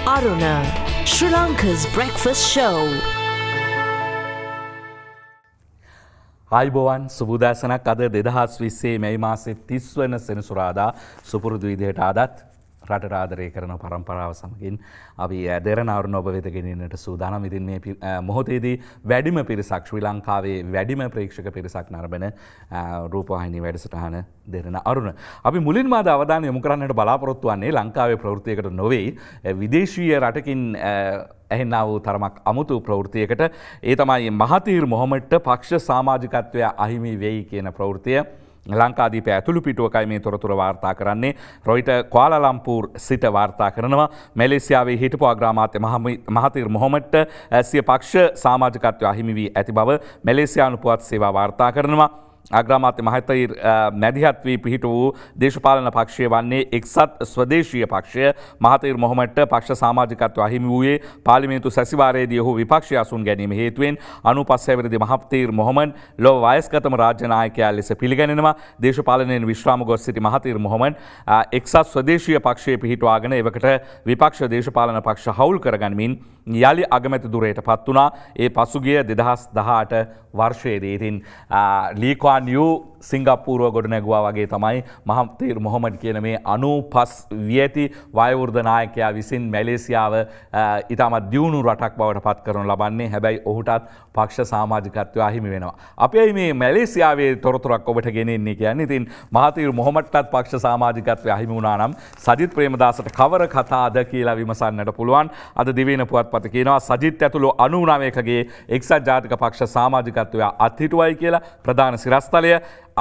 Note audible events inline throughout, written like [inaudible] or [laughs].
Aruna Aruna, Sri Lanka's breakfast show. අයිබෝවන් සුබුදෑසනක් අද දෙදහස් විස්සේ මැයි මාසෙ තිස්වන සෙනසුරාදා සුපුරුදු විදිහට අදත් රට රාදරය කරන පරම්පරාව සමගින් අපි ඇදරන අරුණ ඔබවෙතගෙනන්නට සූදානම් ඉතින් මේ මොහොතේදී වැඩිම පිරිසක් ශ්‍රී ලංකාවේ වැඩිම ප්‍රේක්ෂක පිරිසක් නරබන රූපවාහිනි වැඩසටහන දෙරෙන අරුණ. අපි මුලින් මාද අවධාන යොමු කරන්නට බලාපොරොත්තු වන්නේ ලංකාවේ ප්‍රවෘතියකට නොවෙයි විදේශීය රටකින් ඇහෙන්න වූ තරමක් අමුතු ප්‍රවෘතියකට ඒ තමයි මහතීර් මොහොමට්ට පක්ෂ සාමාජිකත්වය අහිමි වෙයි කියන ප්‍රවෘතිය. ලංකාදීප ඇතුළු පිටුවකයි මේ තොරතුර වාර්තා කරන්නේ රොයිට කවාලලම්පූර් සිට වාර්තා කරනවා මැලේසියාවේ හිටපු අග්‍රාමාත්‍ය මහතිර් මොහොමට ඇසිය පක්ෂ සාමාජකත්වය අහිමි වී ඇති බව මැලේසියානු පුවත් සේවා වාර්තා කරනවා ආග්‍රාමාත්‍ය මහතයි මැදිහත්වී පිහිට වූ දේශපාලන පක්ෂය වන්නේ එක්සත් ස්වදේශීය පක්ෂය මහතයිර් මොහමට පක්ෂ සාමාජිකත්ව අහිමි වූයේ පාලිමේතු සැසිවාරයේදී ඔහු විපක්ෂය අසුන් ගැනීම හේතුවෙන් අනු පස්සැවිරදි මහතීර් මොහමන් ලොව වයස්කතම රාජ්‍යනායකයා ලෙස පිළිගැනෙනවා දේශපාලනයෙන් විශ්‍රාම ගොස් සිටි මහතීර් මොහමන් එක්සත් ස්වදේශීය පක්ෂය පිහිටවාගෙන එවකට විපක්ෂ දේශපාලන පක්ෂ හවුල් කරගනිමින් යළි අගමැති දුරයට පත් වනා ඒ පසුගිය දෙදහස් දහට වර්ෂයේදීතින් ලීකවා 阿牛。සිංගප්පූරුව ගොඩනැගවා වගේ තමයි මහතීර් මොහොමට කියන මේ අනු පස් වියති වයවෘර්ධනායකයා විසින් මැලේසියාව ඉතාමත් දියුණු රටක් බවට පත් කරනු ලබන්නේ හැබැයි ඔහුටත් පක්ෂ සාමාජිකත්වයා හිමි වෙනවා. අපේ මේ මැලේසියාවේ තොරතුරක් ඔබට ගෙනෙන්නේ කියන්නේ ඉතින් මහතීර් මොහොමටත් පක්ෂ සාමාජිකත්වය අහිමි වුණා නම් සජිත් ප්‍රේමදාසට කවර කතාද කියලා විමසන්නට පුළුවන් අද දිවේන පුවත්පත කියනවා සජිත් ඇතුළු අනුනාමයකගේ එක්සත් ජාතික පක්ෂ සාමාජිකත්වයා අත්හිටුවයි කියලා ප්‍රධාන සිරස්තලය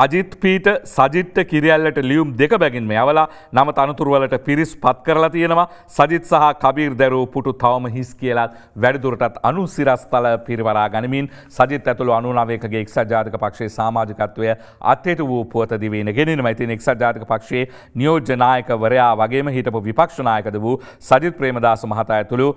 අජිත් පීට සජිත්ට කිරියල්ලට ලියුම් දෙක බැගින්ම යවලා නම තනතුරුවලට පිරිස් පත් කරලා තියෙනවා සජිත් සහ කබීර් දැරූ පුටු තවම හිස් කියලත් වැඩිදුරටත් අනුසිරස්තල පිරිවරා ගනිමින් සජිත් ඇතුළු අනුනාවේකගේ එක්සත් ජාතික පක්ෂයේ සමාජිකත්වය අත්යට වූ පුවත දිවීන ගෙනෙනවා. ඉතින් එක්සත් ජාතික පක්ෂයේ නියෝජ්‍ය නායකවරයා වගේම හිටපු විපක්ෂ නායකද වූ සජිත් ප්‍රේමදාස මහතා ඇතුළු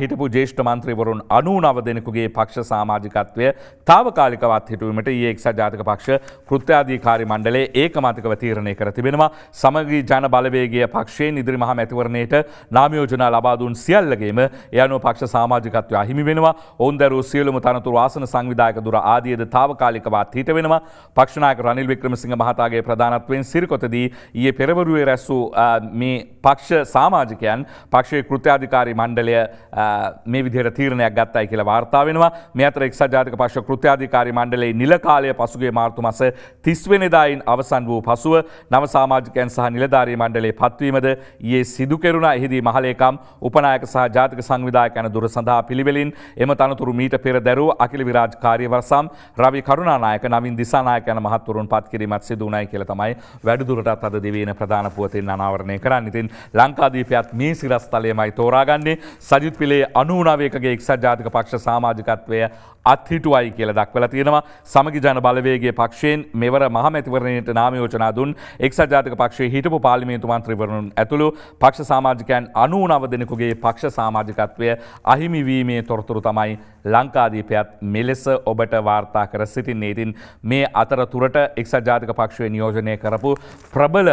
හිටපු ජේෂ්ඨ මන්ත්‍රීවරුන් 99 දෙනෙකුගේ පක්ෂ සමාජිකත්වය తాවකාලිකවත් හිටුවීමට ඊයේ එක්සත් ජාතික පක්ෂ කෘත්‍යා විනිශ්චයාධීකාරි මණ්ඩලේ ඒකමතිකව තීරණය කර තිබෙනවා සමගී ජන බලවේගේ පක්ෂයෙන් ඉදිරි මහ මැතිවරණයට නාමයෝජනා ලබාදුන් සියල්ලගේම යනු පක්ෂ සාමාජිකත්වය අහිමි වෙනවා ඔන්දරු සියලුම තනතුරු ආසන සංවිධායක දුර ආදියද තාවකාලිකවත් හිට වෙනවා පක්ෂනායක රනිල් වික්‍රමසිංහ මහතාගේ ප්‍රධානත්වයෙන් සිරිකොතදී ඊයේ පෙරවරුවේ රැස්සූ මේ පක්ෂ සාමාජිකයන් පක්ෂයේ කෘත්‍යාධිකාරී මණ්ඩලය මේ විදිහට තීරණයක් ගත්තයි කියලා වාර්තා වෙනවා මේ අතර එක්සත් ජාතික පක්ෂ කෘත්‍යාධිකාරී මණ්ඩලයේ නිල කාලය පසුගිය මාර්තු මාස තිස්වෙනදායින් අවසන් වූ පසුව නව සාමාජිකයන් සහ නිලධාරී මණ්ඩලේ පත්වීමද ඒ සිදුකෙරුණ එහිදී මහලේකම් උපනායක සහ ජාතික සංවිධායක යන දුර සඳහා පිළිවෙලින් එම තනතුරු මීට පෙර දැරූ අකිල විරාජ් කාර්යවරසම් රවි කරුණානායක නවින් දිසානායක යන මහත්වරුන් පත් කිරීමත් සිදු වුණයි කියලා තමයි වැඩිදුරටත් අද දිවයින ප්‍රධාන පුවතින් අනාවරණය කරන්න. ඉතින් ලංකාදීපයත් මේ සිරස්තලයමයි තෝරාගන්නේ සජිත් පිලේ අනුනාවේකගේ එක්සත් ජාතික පක්ෂ සාමාජිකත්වය අත්හිටුවයි කියලා දක්වලා තියෙනවා. සමගි ජන බලවේගයේ පක්ෂයෙන් මෙව මෙවර මහමැතිවරණයට නාමයෝජනා දුන් එක්සත් ජාතික පක්ෂයේ හිටපු පාර්ලිමේන්තු මන්ත්‍රීවරුන් ඇතුළු පක්ෂ සමාජිකයන් 99 දෙනෙකුගේ පක්ෂ සමාජිකත්වය අහිමි වීමේ තොරතුරු තමයි ලංකාදීපයත් මෙලෙස ඔබට වාර්තා කර සිටින්නේ. ඉතින් මේ අතරතුරට එක්සත් ජාතික පක්ෂයේ නියෝජනය කරපු ප්‍රබල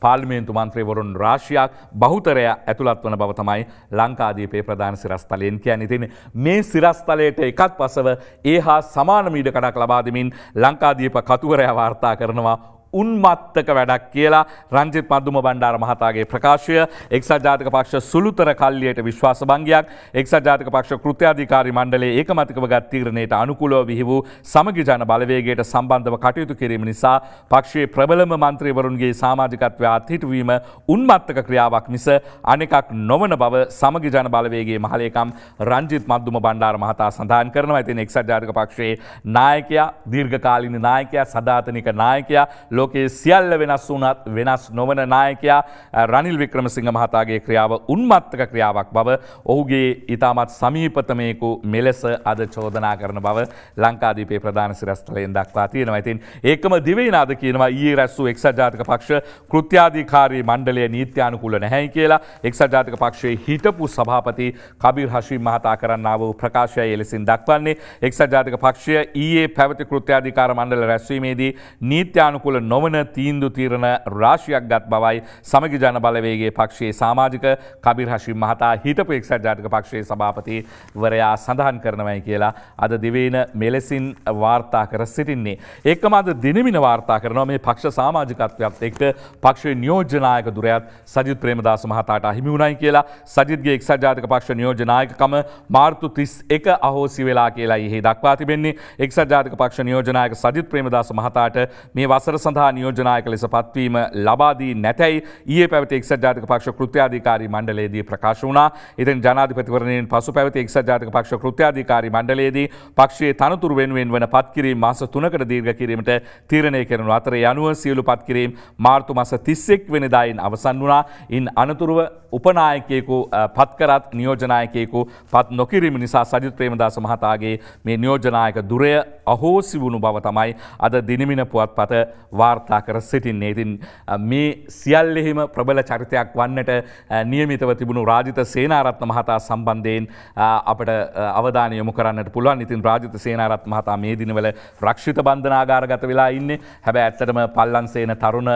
පාර්ලිමේන්තු මන්ත්‍රීවරුන් රාශියයක් බහුතරය ඇතුළත් වන බව තමයි ලංකාදීපේ ප්‍රධාන සිරස්තලයෙන් කියන්නේ තින් මේ සිරස්තලයට එකත් පසව ඒ හා සමාන මීඩ කඩක් ලබාදමින් ලංකාදීප කතුවරයා වාර්තා කරනවා උන්මත්තක වැඩක් කියලා රංජිත් මධදුම බණ්ඩාර මහතාගේ ප්‍රකාශය එක්සත් ජාතික පක්ෂ සුළුතර කල්ලියට විශ්වාස භංගයක් එක්සත් ජාතික පක්ෂ කෘත්‍යාධිකාරී මණ්ඩලයේ ඒකමතිකව ගත් තීරණයට අනුකූලව විහි වූ සමගි ජන බලවේගයට සම්බන්ධව කටයුතු කිරීම නිසා පක්ෂයේ ප්‍රබලම මන්ත්‍රීවරුන්ගේ සමාජිකත්වය අත්හිටුවීම උන්මත්තක ක්‍රියාවක් මිස අනෙකක් නොවන බව සමගි ජන බලවේගේ මහලේකම් රංජිත් මධදුම බණ්ඩාර මහතා සඳහන් කරනවා ඇතින් එක්සත් ජාතික පක්ෂයේ නායකයා දීර්ඝකාලින නායකයා සධාතනික නායකයා ලෝ ලෝකයේ සියල්ල වෙනස් වුණත් වෙනස් නොවන නායකයා රනිල් වික්‍රමසිංහ මහතාගේ ක්‍රියාව උන්මත්තක ක්‍රියාවක් බව ඔහුගේ ඉතාමත් සමීපතමයකු මෙලෙස අද චෝදනා කරන බව ලංකාදීපේ ප්‍රධාන සිරස්තලයෙන් දක්වා තියෙනවා ඉතින් ඒකම දිවයිනාද කියනවා ඊ රැස්සු එක්ස ජාතික පක්ෂ කෘත්‍යාධිකාරී මණ්ඩලය නීත්‍යානුකූල නැහැයි කියලා එක්ස ජාතික පක්ෂයේ හිටපු සභාපති කබිර් හශී මහතා කරන්නාව වූ ප්‍රකාශය එලෙසින් දක්වන්නේ එක්ස ජාතික පක්ෂය ඊයේ පැවති කෘත්‍යාධිකාර මණ්ඩල රැස්වීමේදී නීත්‍යානුකූල නොවන තීන්දු තීරණ රාශියක් ගත් බවයි සමගි ජන බලවේගේ පක්ෂයේ සමාජික කබිර් හශිම් මහතා හිටපු එක්සත් ජාතික පක්ෂයේ සභාපති වරයා සඳහන් කරනවයි කියලා අද දිවේන මෙලෙසින් වාර්තා කර සිටින්නේ. ඒකම අද දිනමින වාර්තා කරනවා මේ පක්ෂ සමාජිකත්වයක් එක්ක පක්ෂයේ නියෝජනායක දුරයත් සජිත් ප්‍රේමදාස මහතාට අහිමි වුණයි කියලා සජිත්ගේ එක්සත් ජාතික පක්ෂ නියෝජනායකකම මාර්තු 31 අහෝසි වෙලා කියලා ඉහි දක්වා තිබෙන්නේ එක්සත් ජාතික පක්ෂ නියෝජනායක සජිත් ප්‍රේමදාස මහතාට මේ වසර සඳහා සඳහා නියෝජනායක ලෙස පත්වීම ලබාදී නැතැයි ඒ පැවති එක්සත් ජාතික පක්ෂ කෘත්‍යාධිකාරී මණ්ඩලයේදී ප්‍රකාශ වුණා. ඉතින් ජනාධිපතිවරණයෙන් පසු පැවති එක්සත් ජාතික පක්ෂ කෘත්‍යාධිකාරී මණ්ඩලයේදී පක්ෂයේ තනතුරු වෙනුවෙන් වන පත්කිරීම මාස 3කට දීර්ඝ කිරීමට තීරණය කරන අතර යනුව සියලු පත්කිරීම මාර්තු මාස 31 වෙනිදායින් අවසන් වුණා. ඉන් අනතුරුව උපනායකයෙකු පත්කරත් නියෝජනායකයෙකු පත් නොකිරීම නිසා සජිත් ප්‍රේමදාස මහතාගේ මේ නියෝජනායක දුරය අහෝසි වුණු බව තමයි අද දිනමින පුවත්පත වා වාර්තා කර සිටින්නේ. ඉතින් මේ සියල්ලෙහිම ප්‍රබල චරිතයක් වන්නට නියමිතව තිබුණු රාජිත සේනාරත්න මහතා සම්බන්ධයෙන් අපට අවධානය යොමු කරන්නට පුළුවන්. ඉතින් රාජිත සේනාරත්න මහතා මේ දිනවල රක්ෂිත බන්ධනාගාරගත වෙලා ඉන්නේ. හැබැයි ඇත්තටම පල්ලන්සේන තරුණ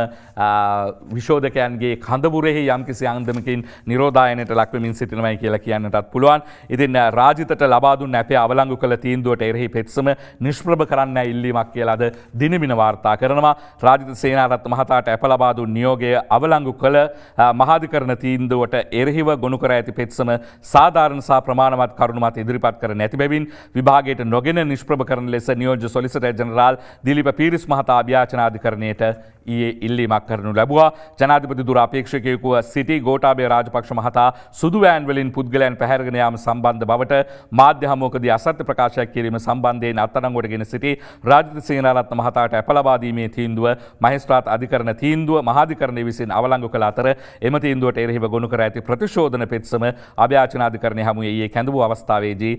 විශෝධකයන්ගේ කඳපුරෙහි යම්කිසි අන්දමකින් නිරෝධායනයට ලක්වමින් සිටිනවයි කියලා කියන්නටත් පුළුවන්. ඉතින් රාජිතට ලබා දුන්න අපේ අවලංගු කළ තීන්දුවට එරෙහි පෙත්සම නිෂ්ප්‍රභ කරන්න ඉල්ලීමක් කියලාද දිනමින වාර්තා කරනවා රාජිත සේනාරත් මහතාට ඇප ලබා දුන් නියෝගය අවලංගු කළ මහාධිකරණ තීන්දුවට එරෙහිව ගොනු කර ඇති පෙත්සම සාධාරණ සහ ප්‍රමාණවත් කරුණු මත ඉදිරිපත් කර නැති බැවින් විභාගයට නොගෙන නිෂ්ප්‍රභ කරන ලෙස නියෝජ්‍ය සොලිසිටර් ජෙනරාල් දිලීප පීරිස් මහතා අභියාචන අධිකරණයට ඒ ඉල්ලීමක් කරනු ලැබවා ජනාධිපති දුර අපේක්ෂකයකුව සිටි ගෝටාබේ රාජපක්ෂ මහතා සුදුවෑන්වලින් පුද්ගලයන් පැහැරගෙනයාම සම්බන්ධ බවට මාධ්‍යහමෝකද අසත්‍ය ප්‍රකාශයක් කිරීම සම්බන්ධයෙන් අත්තරංගොටගෙන සිටි රාජත සේනාරත්න මහතාට ඇපලබාදීමේ තීන්දුව මහිස්ත්‍රාත් අධිකරන තීන්දුව මහාධිකරණය විසින් අවලංගු කළ අතර එම තීන්දුවට එරෙහිව ගොුණු කර ඇති ප්‍රතිශෝධන පෙත්සම අභ්‍යාචනාධිකරණය හමුවේ ඒ කැඳවූ අවස්ථාවේදී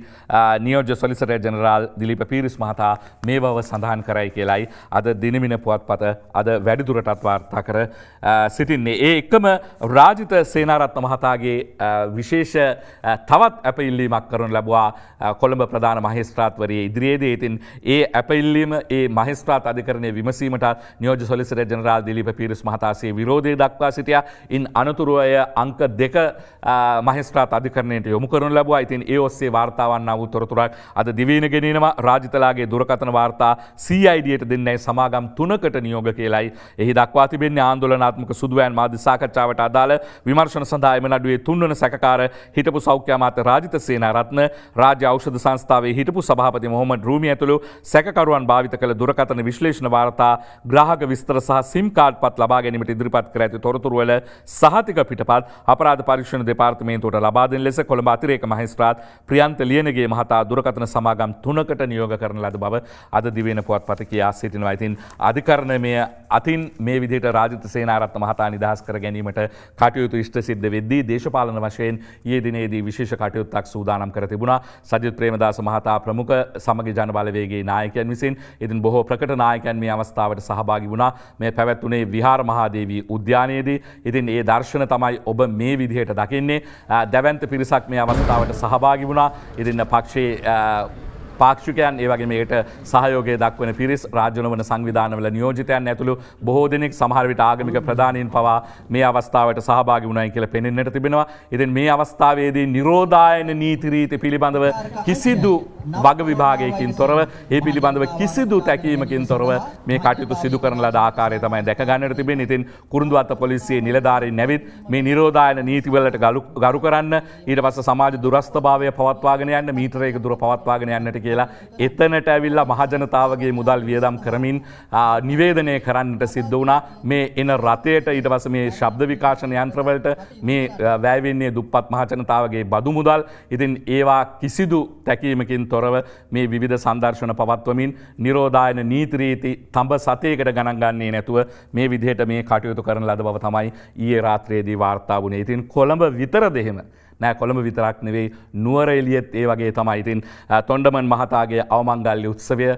නියෝජ සොලිසට ජනරාල් දිලිප පිරිස් මහතා මේ බව සඳහන් කරයි කියලයි අද දිනමින පුවත් පත අද වැ වැඩිදුරටත් වාර්තා කර සිටින්නේ. ඒ එකම රාජිත සේනාරත් මහතාගේ විශේෂ තවත් ඇපඉල්ලීමක් කරන ලැබවා කොළඹ ප්‍රධාන මහිස්ත්‍රාත්වරයේ ඉදිරියේදේ ඉතින් ඒ ඇපඉල්ලීම ඒ මහිස්ත්‍රාත් අධිකරණය විමසීමට නියෝජ සොලිසිර ජනරාල් දිලිප පිරිස් මහතාසේ විරෝධය දක්වා සිටිය ඉන් අනතුරුවය අංක දෙක මහිස්ත්‍රාත් අධිකරණයට යොමු කරන ලැබවා ඉතින් ඒ ඔස්සේ වාර්තාවන්න වූ තොරතුරක් අද දිවීන ගෙනනවා රාජිතලාගේ දුරකතන වාර්තා සයිඩියට දෙන්නයි සමාගම් තුනකට නියෝග කියලයි එහි දක්වා තිබෙන්නේ ආන්දෝලනාත්මක සුදුවෑන් මාධ්‍ය සාකච්ඡාවට අදාළ විමර්ශන සඳහා එම නඩුවේ තුන්වන සැකකාර හිටපු සෞඛ්‍ය අමාත්‍ය රාජිත සේනාරත්න රාජ්‍ය ඖෂධ සංස්ථාවේ හිටපු සභාපති මොහොමඩ් රූමි ඇතුළු සැකකරුවන් භාවිත කළ දුරකථන විශ්ලේෂණ වාර්තා ග්‍රාහක විස්තර සහ සිම් කාඩ් පත් ලබා ගැනීමට ඉදිරිපත් කර ඇති තොරතුරු වල සහතික පිටපත් අපරාධ පරීක්ෂණ දෙපාර්තමේන්තුවට ලබා දෙන ලෙස කොළඹ අතිරේක මහේස්ත්‍රාත් ප්‍රියන්ත ලියනගේ මහතා දුරකථන සමාගම් තුනකට නියෝග කරන ලද බව අද දිවෙන පුවත්පත කියා සිටිනවා. ඉතින් අධිකරණමය අති අතින් මේ විදිට රාජත සේනාරත් මහතා නිදහස් කර ගැනීමට කටයුතු ඉෂ්ට සිද්ධ වෙද්දී දේශපාලන වශයෙන් ඒ දිනේදී විශේෂ කටයුත්තක් සූදානම් කර තිබුණා සජිත් ප්‍රේමදාස මහතා ප්‍රමුඛ සමග ජනබලවේගේ නායකයන් විසින් ඉතින් බොහෝ ප්‍රකට නායකයන් මේ අවස්ථාවට සහභාගි වුණා මේ පැවැත්වුණේ විහාර මහාදේවී උද්‍යානයේදී ඉතින් ඒ දර්ශන තමයි ඔබ මේ විදිහට දකින්නේ දැවන්ත පිරිසක් මේ අවස්ථාවට සහභාගි වුණා ඉතින්න පක්ෂයේ පාක්ෂිකයන් ඒවගේ මේට සහයෝගය දක්වන පිරිස් රාජ්‍යනවන සංවිධානවල නියෝජතයන් ඇතුළු බොහෝ දෙනෙක් සමහරවිට ආගමික ප්‍රධානීන් පවා මේ අවස්ථාවට සහභාග වුණයි කියල පෙනෙන්නට තිබෙනවා ඉතින් මේ අවස්ථාවේදී නිරෝධායන නීතිරීති පිළිබඳව කිසිදු වග විභාගයකින් තොරව ඒ පිළිබඳව කිසිදු තැකීමකින් තොරව මේ කටයුතු සිදු කරන ලද ආකාරය තමයි දැකගන්නට තිබෙන ඉතින් කුරුදුවත්ත පොලිසියේ නිලධාරී නැවිත් මේ නිරෝධායන නීතිවලට ගරු කරන්න ඊට පස්ස සමාජ දුරස්ථභාවය පවත්වාගෙන යන්න මීතරයක දුර පවත්වාගෙන යන්නට කිය කියලා එතනට ඇවිල්ලා මහජනතාවගේ මුදල් වියදම් කරමින් නිවේදනය කරන්නට සිද්ධ වුණා මේ එන රථයට ඊටවස මේ ශබ්ද විකාශන යන්ත්‍රවලට මේ වැෑවෙන්නේ දුප්පත් මහජනතාවගේ බදු මුදල් ඉතින් ඒවා කිසිදු තැකීමකින් තොරව මේ විධ සංදර්ශන පවත්වමින් නිරෝධායන නීත්‍රීති තඹ සතයකට ගණන්ගන්නේ නැතුව මේ විදිහට මේ කටයුතු කරන ලද බව තමයි ඒ රාත්‍රයේදී වාර්තා වුණේ ඉතින් කොළඹ විතර දෙහෙම. නෑ කොළඹ විතරක් නෙවෙයි නුවරඑලියත් ඒ වගේ තමයිඉතින් තොන්ඩමන් මහතාගේ අවමංගල්ලි උත්සවය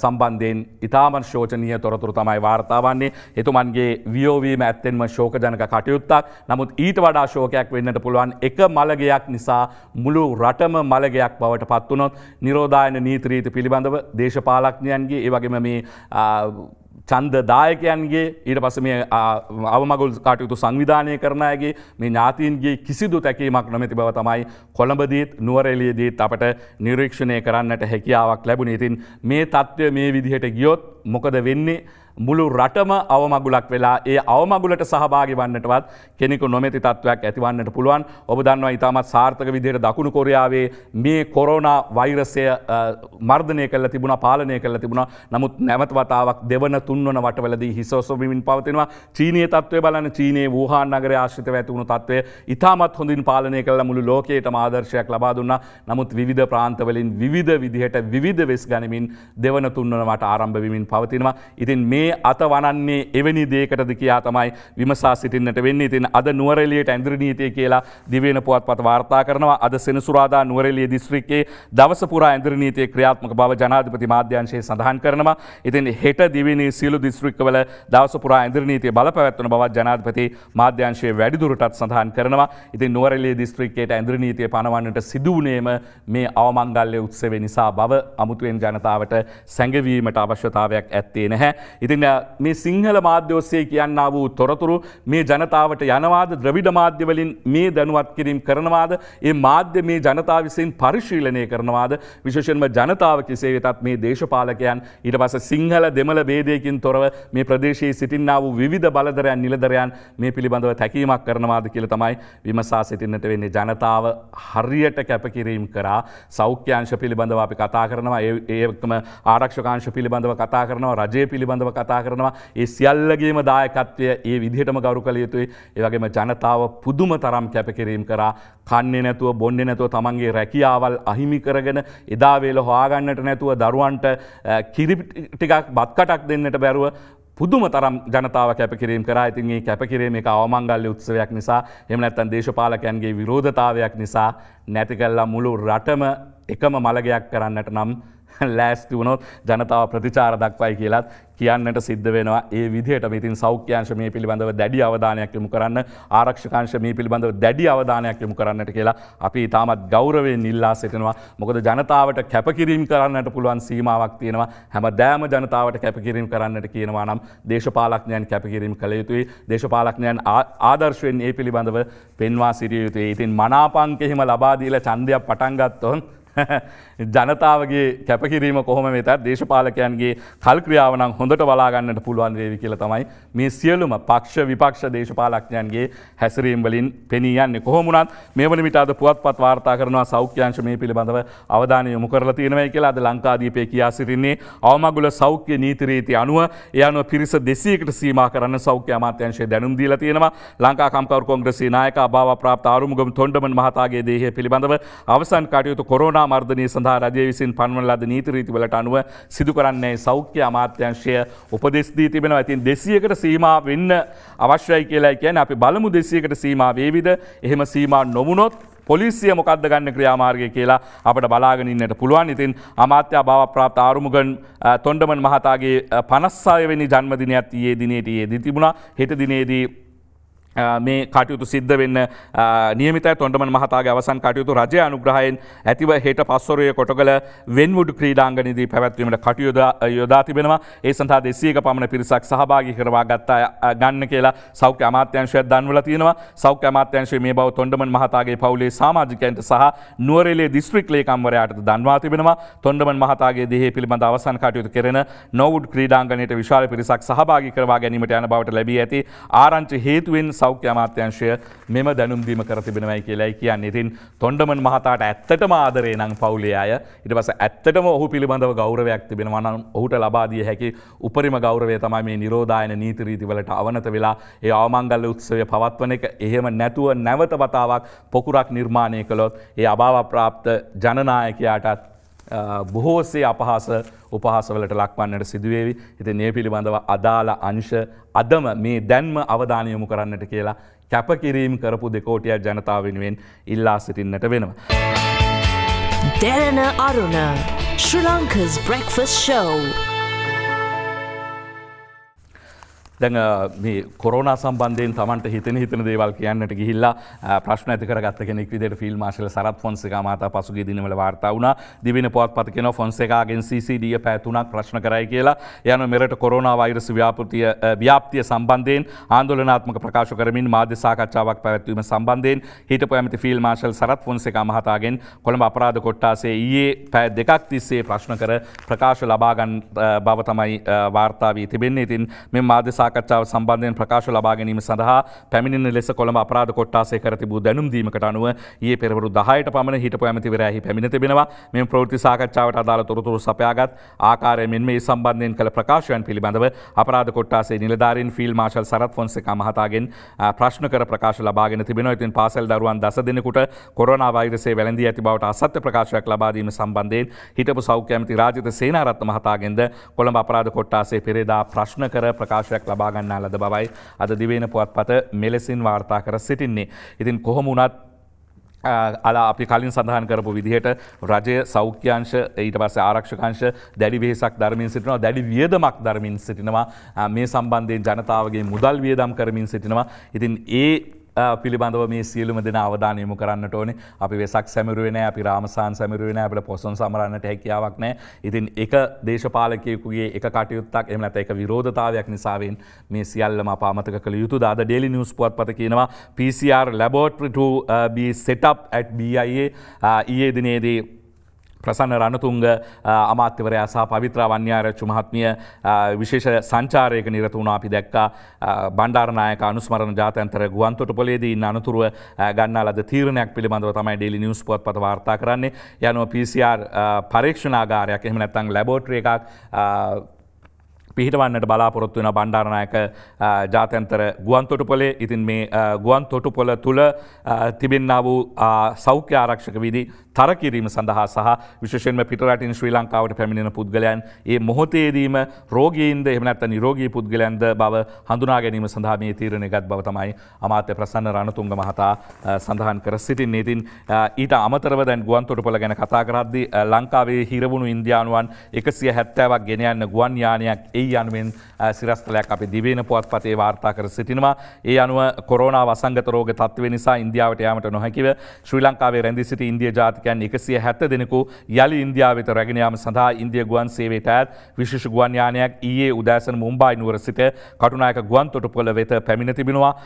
සම්බන්ධයෙන් ඉතාමන් ශෝචනය තොරතුරු තමයි වාර්තාවන්නේ එතුමන්ගේ වියෝවීම ඇත්තෙන්ම ශෝකජනක කටයුත්තක් නමුත් ඊට වඩා ශෝකයක් වෙන්නට පුළුවන් එක මළගයක් නිසා මුළු රටම මළගයක් බවට පත්වනොත් නිරෝධායන නීත්‍රීති පිළිබඳව දේශපාලක්ඥයන්ගේ ඒවගේම මේ චන්දදායකයන්ගේ ඊට පස මේ අවමගුල් කාටයුතු සංවිධානය කරනයගේ මේ ඥාතීන්ගේ කිසිදු තැකීමක් නොමැති බව තමයි කොළඹදීත් නුවරෙලියදීත් අපට නිරීක්ෂණය කරන්නට හැකියාවක් ලැබුණ ඉතින් මේ තත්ත්වය මේ විදිහට ගියොත් මොකද වෙන්නේ මුළු රටම අවමගුලක් වෙලා ඒ අවමගුලට සහභාගි වන්නටවත් කෙනෙකු නොමැති තත්ත්වයක් ඇතිවන්නට පුළුවන් ඔබ දන්නවා ඉතාමත් සාර්ථක විදියට දකුණු කොරයාවේ මේ කොරෝනා වෛරසය මර්ධනය කළ තිබුණ පාලනය කළ තිබුණ නමුත් නැවත වතාවක් දෙවන තුන්වන වටවලදී හිසෝසොබිමින් පවතිනවා චීනය තත්වය බලන චීනයේ වූහා නගර ආශ්‍රිත ඇතිවුණු තත්වය ඉතාමත් හොඳින් පාලනය කළ මුළු ලෝකයට ආදර්ශයක් ලබා දුන්න නමුත් විධ ප්‍රාන්තවලින් විධ විදිහට විධ වෙස් ගනිමින් දෙවන තුන්වනවට ආරම්භවිමින් පවතිනවා ඉතින් මේ මේ අත වනන්නේ එවැනි දේකටද කියා තමයි විමසා සිටින්නට වෙන්නේ තින් අද නුවරලියට ඇඳදිරි නීතිය කියලා දිවෙන පුවත් පත වාර්තා කරනවා අද සෙනසුරාදා නුවරලිය දිස්ත්‍රික්කේ දවසපුරා ඇඳදිරි නීතිය ක්‍රියාත්මක බව ජනාධිපති මාධ්‍යංශයේ සඳහන් කරනවා. ඉතින් හෙට දිවෙන සියලු දිස්ත්‍රික්කවල දවසපුරා ඇඳදිරි නීතිය බලපැවැත්වන බවත් ජනාධිපති මාධ්‍යංශයේ වැඩිදුරටත් සඳහන් කරනවා. ඉතින් නුවරලිය දිස්ත්‍රික්කයට ඇඳදිරි නීතිය පනවන්නට සිදුවනේම මේ අවමංගල්‍ය උත්සවේ නිසා බව අමුතුවෙන් ජනතාවට සැඟවීමට අවශ්‍යතාවයක් ඇත්තේ නැහැ. ඉතින් ඉතින් මේ සිංහල මාධ්‍යෝස්සේ කියන්න වූ තොරතුරු මේ ජනතාවට යනවාද ද්‍රවිඩ මාධ්‍යවලින් මේ දැනුවත් කිරීම් කරනවාද ඒ මාධ්‍ය මේ ජනතාව විසින් පරිශීලනය කරනවාද විශේෂෙන්ම ජනතාව කෙසේ වෙතත් මේ දේශපාලකයන් ඊට පස සිංහල දෙමළ බේදයකින් තොරව මේ ප්‍රදේශයේ සිටින්නා වූ විධ බලදරයන් නිලදරයන් මේ පිළිබඳව තැකීමක් කරනවාද කියල තමයි විමසා සිටින්නට වෙන්නේ ජනතාව හරියට කැපකිරීම් කරා සෞඛ්‍යංශ පිළිබඳව අපි කතා කරනවා ඒකම ආරක්ෂකාංශ පිළිබඳව කතා කරනවා රජය පිළිබඳව කතා කතා කරනවා ඒ සියල්ලගේම දායකත්වය ඒ විදිහටම ගරු කළ යුතුයි ඒවගේම ජනතාව පුදුම තරම් කැපකිරීම් කරා කන්නේ නැතුව බොන්නේ නැතුව තමන්ගේ රැකියාවල් අහිමි කරගෙන එදාවේල හොයාගන්නට නැතුව දරුවන්ට කිරි ටිකක් බත්කටක් දෙන්නට බැරුව පුදුම තරම් ජනතාව කැපකිරීම් කරා ඉතින්ගේ කැපකිරීම එක අවමංගල්ල උත්සවයක් නිසා එම නැත්තන් දේශපාලකයන්ගේ විරෝධතාවයක් නිසා නැති කල්ලා මුළු රටම එකම මළගයක් කරන්නට නම් [laughs] ලෑස්ති වුණොත් ජනතාව ප්‍රතිචාර දක්වයි කියලත් කියන්නට සිද්ධ වෙනවා ඒ විදිහට ඉතින් සෞඛ්‍යංශ මේ පිළිබඳව දැඩි අවධානයක් යොමු කරන්න ආරක්ෂකංශ මේ පිළිබඳව දැඩි අවධානයක් යොමු කරන්නට කියලා අපි තාමත් ගෞරවයෙන් ඉල්ලා සිටිනවා මොකද ජනතාවට කැපකිරීම් කරන්නට පුළුවන් සීමාවක් තියෙනවා හැම දෑම ජනතාවට කැපකිරීම් කරන්නට කියනවා නම් දේශපාලක්ඥයන් කැපකිරීම් කළ යුතුයි දේශපාලක්ඥයන් ආදර්ශයෙන් ඒ පිළිබඳව පෙන්වා සිරිය යුතුයි ඉතින් මනාපංකෙහිම ලබාදීල චන්දයක් පටන්ගත්තොන් ජනතාවගේ කැපකිරීම කොහොම වෙතත් දේශපාලකයන්ගේ කල්ක්‍රියාවනම් හොඳට බලාගන්නට පුළුවන් දේවි කියල තමයි මේ සියලුම පක්ෂ විපක්ෂ දේශපාලක්ඥයන්ගේ හැසිරීම් වලින් පෙනීයන්න කොහොමුණත් මේවන විටාද පුවත්පත් වාර්තා කරනවා සෞඛ්‍යංශ මේ පිළිබඳව අවධානය යොමු කරලා තියෙනවයි කියලාද ලංකාදීපය කියා සිටින්නේ අවමගුල සෞඛ්‍ය නීතිරීති අනුව ඒ අනුව පිරිස දෙසීකට සීමා කරන්න සෞඛ්‍ය අමාත්‍යංශය දැනුම් දීලා තියෙනවා ලංකා කම්කවරු කොංග්‍රසී නායක අභාව ප්‍රාප්ත ආරුමුගම් තොණ්ඩමන් මහතාගේ දේහය පිළිබඳව අවසන් කටයුතු කොරෝනා සීමාමර්ධනය සඳහා රජය විසින් පන්වන ලද නීතිරීතිවලට අනුව සිදු කරන්නේ සෞඛ්‍ය අමාත්‍යංශය උපදෙස්දී තිබෙන ඇතින් දෙසියකට සීම වෙන්න අවශ්‍යයි කියලා කියන අපි බලමු දෙසියකට සීම වේවිද එහෙම සීම නොමුණොත් පොලිසිය මොකක්ද ගන්න ක්‍රියාමාර්ගය කියලා අපට බලාගෙනන්නට පුළුවන් ඉතින් අමාත්‍ය භාව ප්‍රාප්ත ආරුමුගන් තොන්ඩමන් මහතාගේ පනස්සායවෙනි ජන්මදිනයක් ඒ දිනයට ඒ දිතිබුණා හෙට දිනේදී මේ කටයුතු සිද්ධ වෙන්න නියමිත තොන්ඩමන් මහතාගේ අවසන් කටයුතු රජය අනුග්‍රහයෙන් ඇතිව හෙට පස්සොරය කොටගල වෙන්වුඩ ක්‍රීඩාංගනිදී පැවැත්වීමට කටයුද යොදා තිබෙනවා ඒ සඳහා දෙසියක පමණ පිරිසක් සහභාගි කරවා ගත්තා ගන්න කියලා සෞඛ්‍ය අමාත්‍යංශය දන්වල තියෙනවා සෞඛ්‍ය අමාත්‍යංශය මේ බව තොන්ඩමන් මහතාගේ පවුලේ සාමාජිකයන්ට සහ නුවරලේ දිස්ත්‍රික් ලේකම්වරයාට දන්වා තිබෙනවා තොන්ඩමන් මහතාගේ දෙහේ පිළිබඳ අවසන් කටයුතු කෙරෙන නොවුඩ් ක්‍රීඩාංගනයට විශාල පිරිසක් සහභාගි කරවා ගැනීමට යන බවට ලැබී ඇති ආරංචි හේතුවෙන් සෞඛ්‍ය අමාත්‍යංශය මෙම දැනුම්දීම කර තිබෙනවයි කියලයි කියන්න ඉතින් තොන්ඩමන් මහතාට ඇත්තටම ආදරේ නං පවුලේ අය ඉට පස ඇත්තටම ඔහු පිළිබඳව ගෞරවයක් තිබෙනවන ඔහුට ලබාදිය හැකි උපරිම ගෞරවය තමයි මේ නිරෝධායන නීතිරීතිවලට අවනත වෙලා ඒ අවමංගල්ල උත්සවය පවත්වන එක එහෙම නැතුව නැවත වතාවක් පොකුරක් නිර්මාණය කළොත් ඒ අභාව ප්‍රාප්ත ජනනායකයාටත් බොහෝසේ අපහස උපහසවලට ලක්වන්නට සිදුවේවි. ඉතින් මේ පිළිබඳව අදාළ අංශ අදම මේ දැන්ම අවධානය යොමු කරන්නට කියලා කැපකිරීම කරපු දෙකෝටියක් ජනතාව වෙනුවෙන් ඉල්ලා සිටින්නට වෙනවා. Derana Aruna Sri Lanka's breakfast show. දැන් කොරන සම්බන්ධයෙන් තමන්ට හිතන හිතන දේවල් කියන්නට ගිහිල්ලා ප්‍රශ්න ඇතිකර ගත්ත කෙනෙක් විදිහට ෆිල් මාර්ෂල් සරත් ෆොන්සේක මහතා පසුගිය දිනවල වාර්තා වුණා දිවින පුවත්පත් කියන ෆොන්සේකාගෙන් CCD e පෑ තුනක් ප්‍රශ්න කරයි කියලා යන මෙරට කොරෝනා වෛරස් ව්‍යාපෘතිය ව්‍යාප්තිය සම්බන්ධයෙන් ආන්දෝලනාත්මක ප්‍රකාශ කරමින් මාධ්‍ය සාකච්ඡාවක් පැවැත්වීම සම්බන්ධයෙන් හිටපු ඇමති ෆිල් මාර්ෂල් සරත් ෆොන්සේක මහතාගෙන් කොළඹ අපරාධ කොට්ටාසේ ඊයේ පෑ දෙකක් තිස්සේ ප්‍රශ්න කර ප්‍රකාශ ලබාගන්න බව තමයි වාර්තාාවී තිබෙන්නේ ඉතින් මෙ මාධ්‍ය සාක සාකච්ඡාව සම්බන්ධයෙන් ප්‍රකාශ ලබා ගැනීම සඳහා පැමිණෙන ලෙස කොළඹ අපරාධ කොට්ටාසේ කර තිබූ දැනුම්දීමකට අනුව ඒ පෙරවරු දහයට පමණ හිටපු ඇමතිවරයහි පැමිණ තිබෙනවා මෙම ප්‍රෘති සාකච්ඡාවට අදාළ තොරතුරු සපයාගත් ආකාරය මෙන් මේ සම්බන්ධයෙන් කළ ප්‍රකාශයන් පිළිබඳව අපරාධ කොට්ටාසේ නිලධාරින් ෆිල් මාශල් සරත් ෆොන්සේකා මහතාගෙන් ප්‍රශ්න කර ප්‍රකාශ ලබාගෙන තිබෙනවා ඉතින් පාසල් දරුවන් දස දෙනෙකුට කොරෝනා වෛරසයේ වැළඳී ඇති බවට අසත්‍ය ප්‍රකාශයක් ලබා දීම සම්බන්ධයෙන් හිටපු සෞඛ්‍ය ඇමති රාජිත සේනාරත්න මහතාගෙන්ද කොළඹ අපරාධ කොට්ටාසේ පෙරේදා ප්‍රශ්න කර ප්‍රකාශයක් ලබාගන්නා ලද බවයි අද දිවෙන පුවත් පත මෙලෙසින් වාර්තා කර සිටින්නේ. ඉතින් කොහොමුණත් අලා අපි කලින් සඳහන් කරපු විදිහට රජය සෞඛ්‍යංශ ඊට පස්ස ආරක්ෂකංශ දැඩි වේසක් ධර්මින් සිටිනවා දැඩි වියදමක් ධර්මින් සිටිනවා මේ සම්බන්ධයෙන් ජනතාවගේ මුදල් වියදම් කරමින් සිටිනවා. ඉතින් ඒ පිළිබඳව මේ සියලුම දෙන අවධානයමු කරන්නට ඕනේ අපි වෙසක් සැමරුවෙන අපි රාමසාන් සැමරුවෙන අපට පොසොන් සමරන්නට හැකියාවක් නෑ ඉතින් එක දේශපාලකයකුගේ එක කටයුත්තක් එම ඇත එක විරෝධතාවයක් නිසාවෙන් මේ සියල්ලම පාමතක කළ යුතු දාද ඩෙලි නිියස් පුවත් පත කියනවා PCR laboratory setup at BIA ඊයේ දිනේදී ප්‍රසන්න රණතුංග අමාත්‍යවරයා සහ පවිත්‍ර වන්‍යාරච්චු මහත්මිය විශේෂ සංචාරයක නිරත වුණ අපි දැක්කා බණ්ඩාරනායක අනුස්මරණ ජාතන්තර ගුවන්තොට පොලේදී ඉන්න අනතුරුව ගන්නා ලද තීරණයක් පිළිබඳව තමයි ඩෙලි නිවස් පුවත් පත වාර්තා කරන්නේ යනුව PCR පරීක්ෂණාගාරයක් එහෙම නැත්නම් ලැබෝට්‍රි එකක් පිහිටවන්නට බලාපොරොත්තු වෙන බණ්ඩාරනායක ජාතන්තර ගුවන්තොටු පොලේ ඉතින් මේ ගුවන් තොටු පොල තුළ තිබෙන්න්න වූ සෞඛ්‍ය ආරක්ෂක විදි තරකිරීම සඳහා සහ විශෂෙන්ම පිටරටින් ශ්‍රී ලංකාවට පැමිණෙන පුද්ගලයන් ඒ මොහොතේදීම රෝගීන්ද එමනැත්ත නිරෝගී පුද්ගලයන්ද බව හඳුනා ගැනීම සඳහා මේ තීරණ ගත් බව තමයි අමාත්‍ය ප්‍රසන්න රණතුන්ග මහතා සඳහන් කර සිටින් නීතින් ඊට අමතරව දැන් ගුවන් තොටපොල ගැන කතා කරද්දි ලංකාවේ හිරවුණු ඉන්දයානුවන් එකසිය හැත්තෑවක් ගෙනයන්න ගුවන් යානයක් ඒ අනුවෙන් සිරස්තලයක් අපි දිවෙන පුවත් පතේ වාර්තා කර සිටිනවා ඒ අනුව කොරෝනා වසංගත රෝග තත්ව නිසා ඉන්දියාවට යාමට නොහැකිව ශ්‍රී ලංකාවේ රැදි සිට ඉන්දිය ජාති ආර්ථිකයන් එකසිය හැත්ත දෙනෙකු යළි ඉන්දියාවත රැගෙනයාම සඳහා ඉන්දිය ගුවන් සේවේට ඇත් විශෂ ගුවන් යානයක් ඒ උදෑසන මුම්බයි නුවර සිට කටුනායක ගුවන් තොටුපොල වෙත පැමිණ තිබෙනවා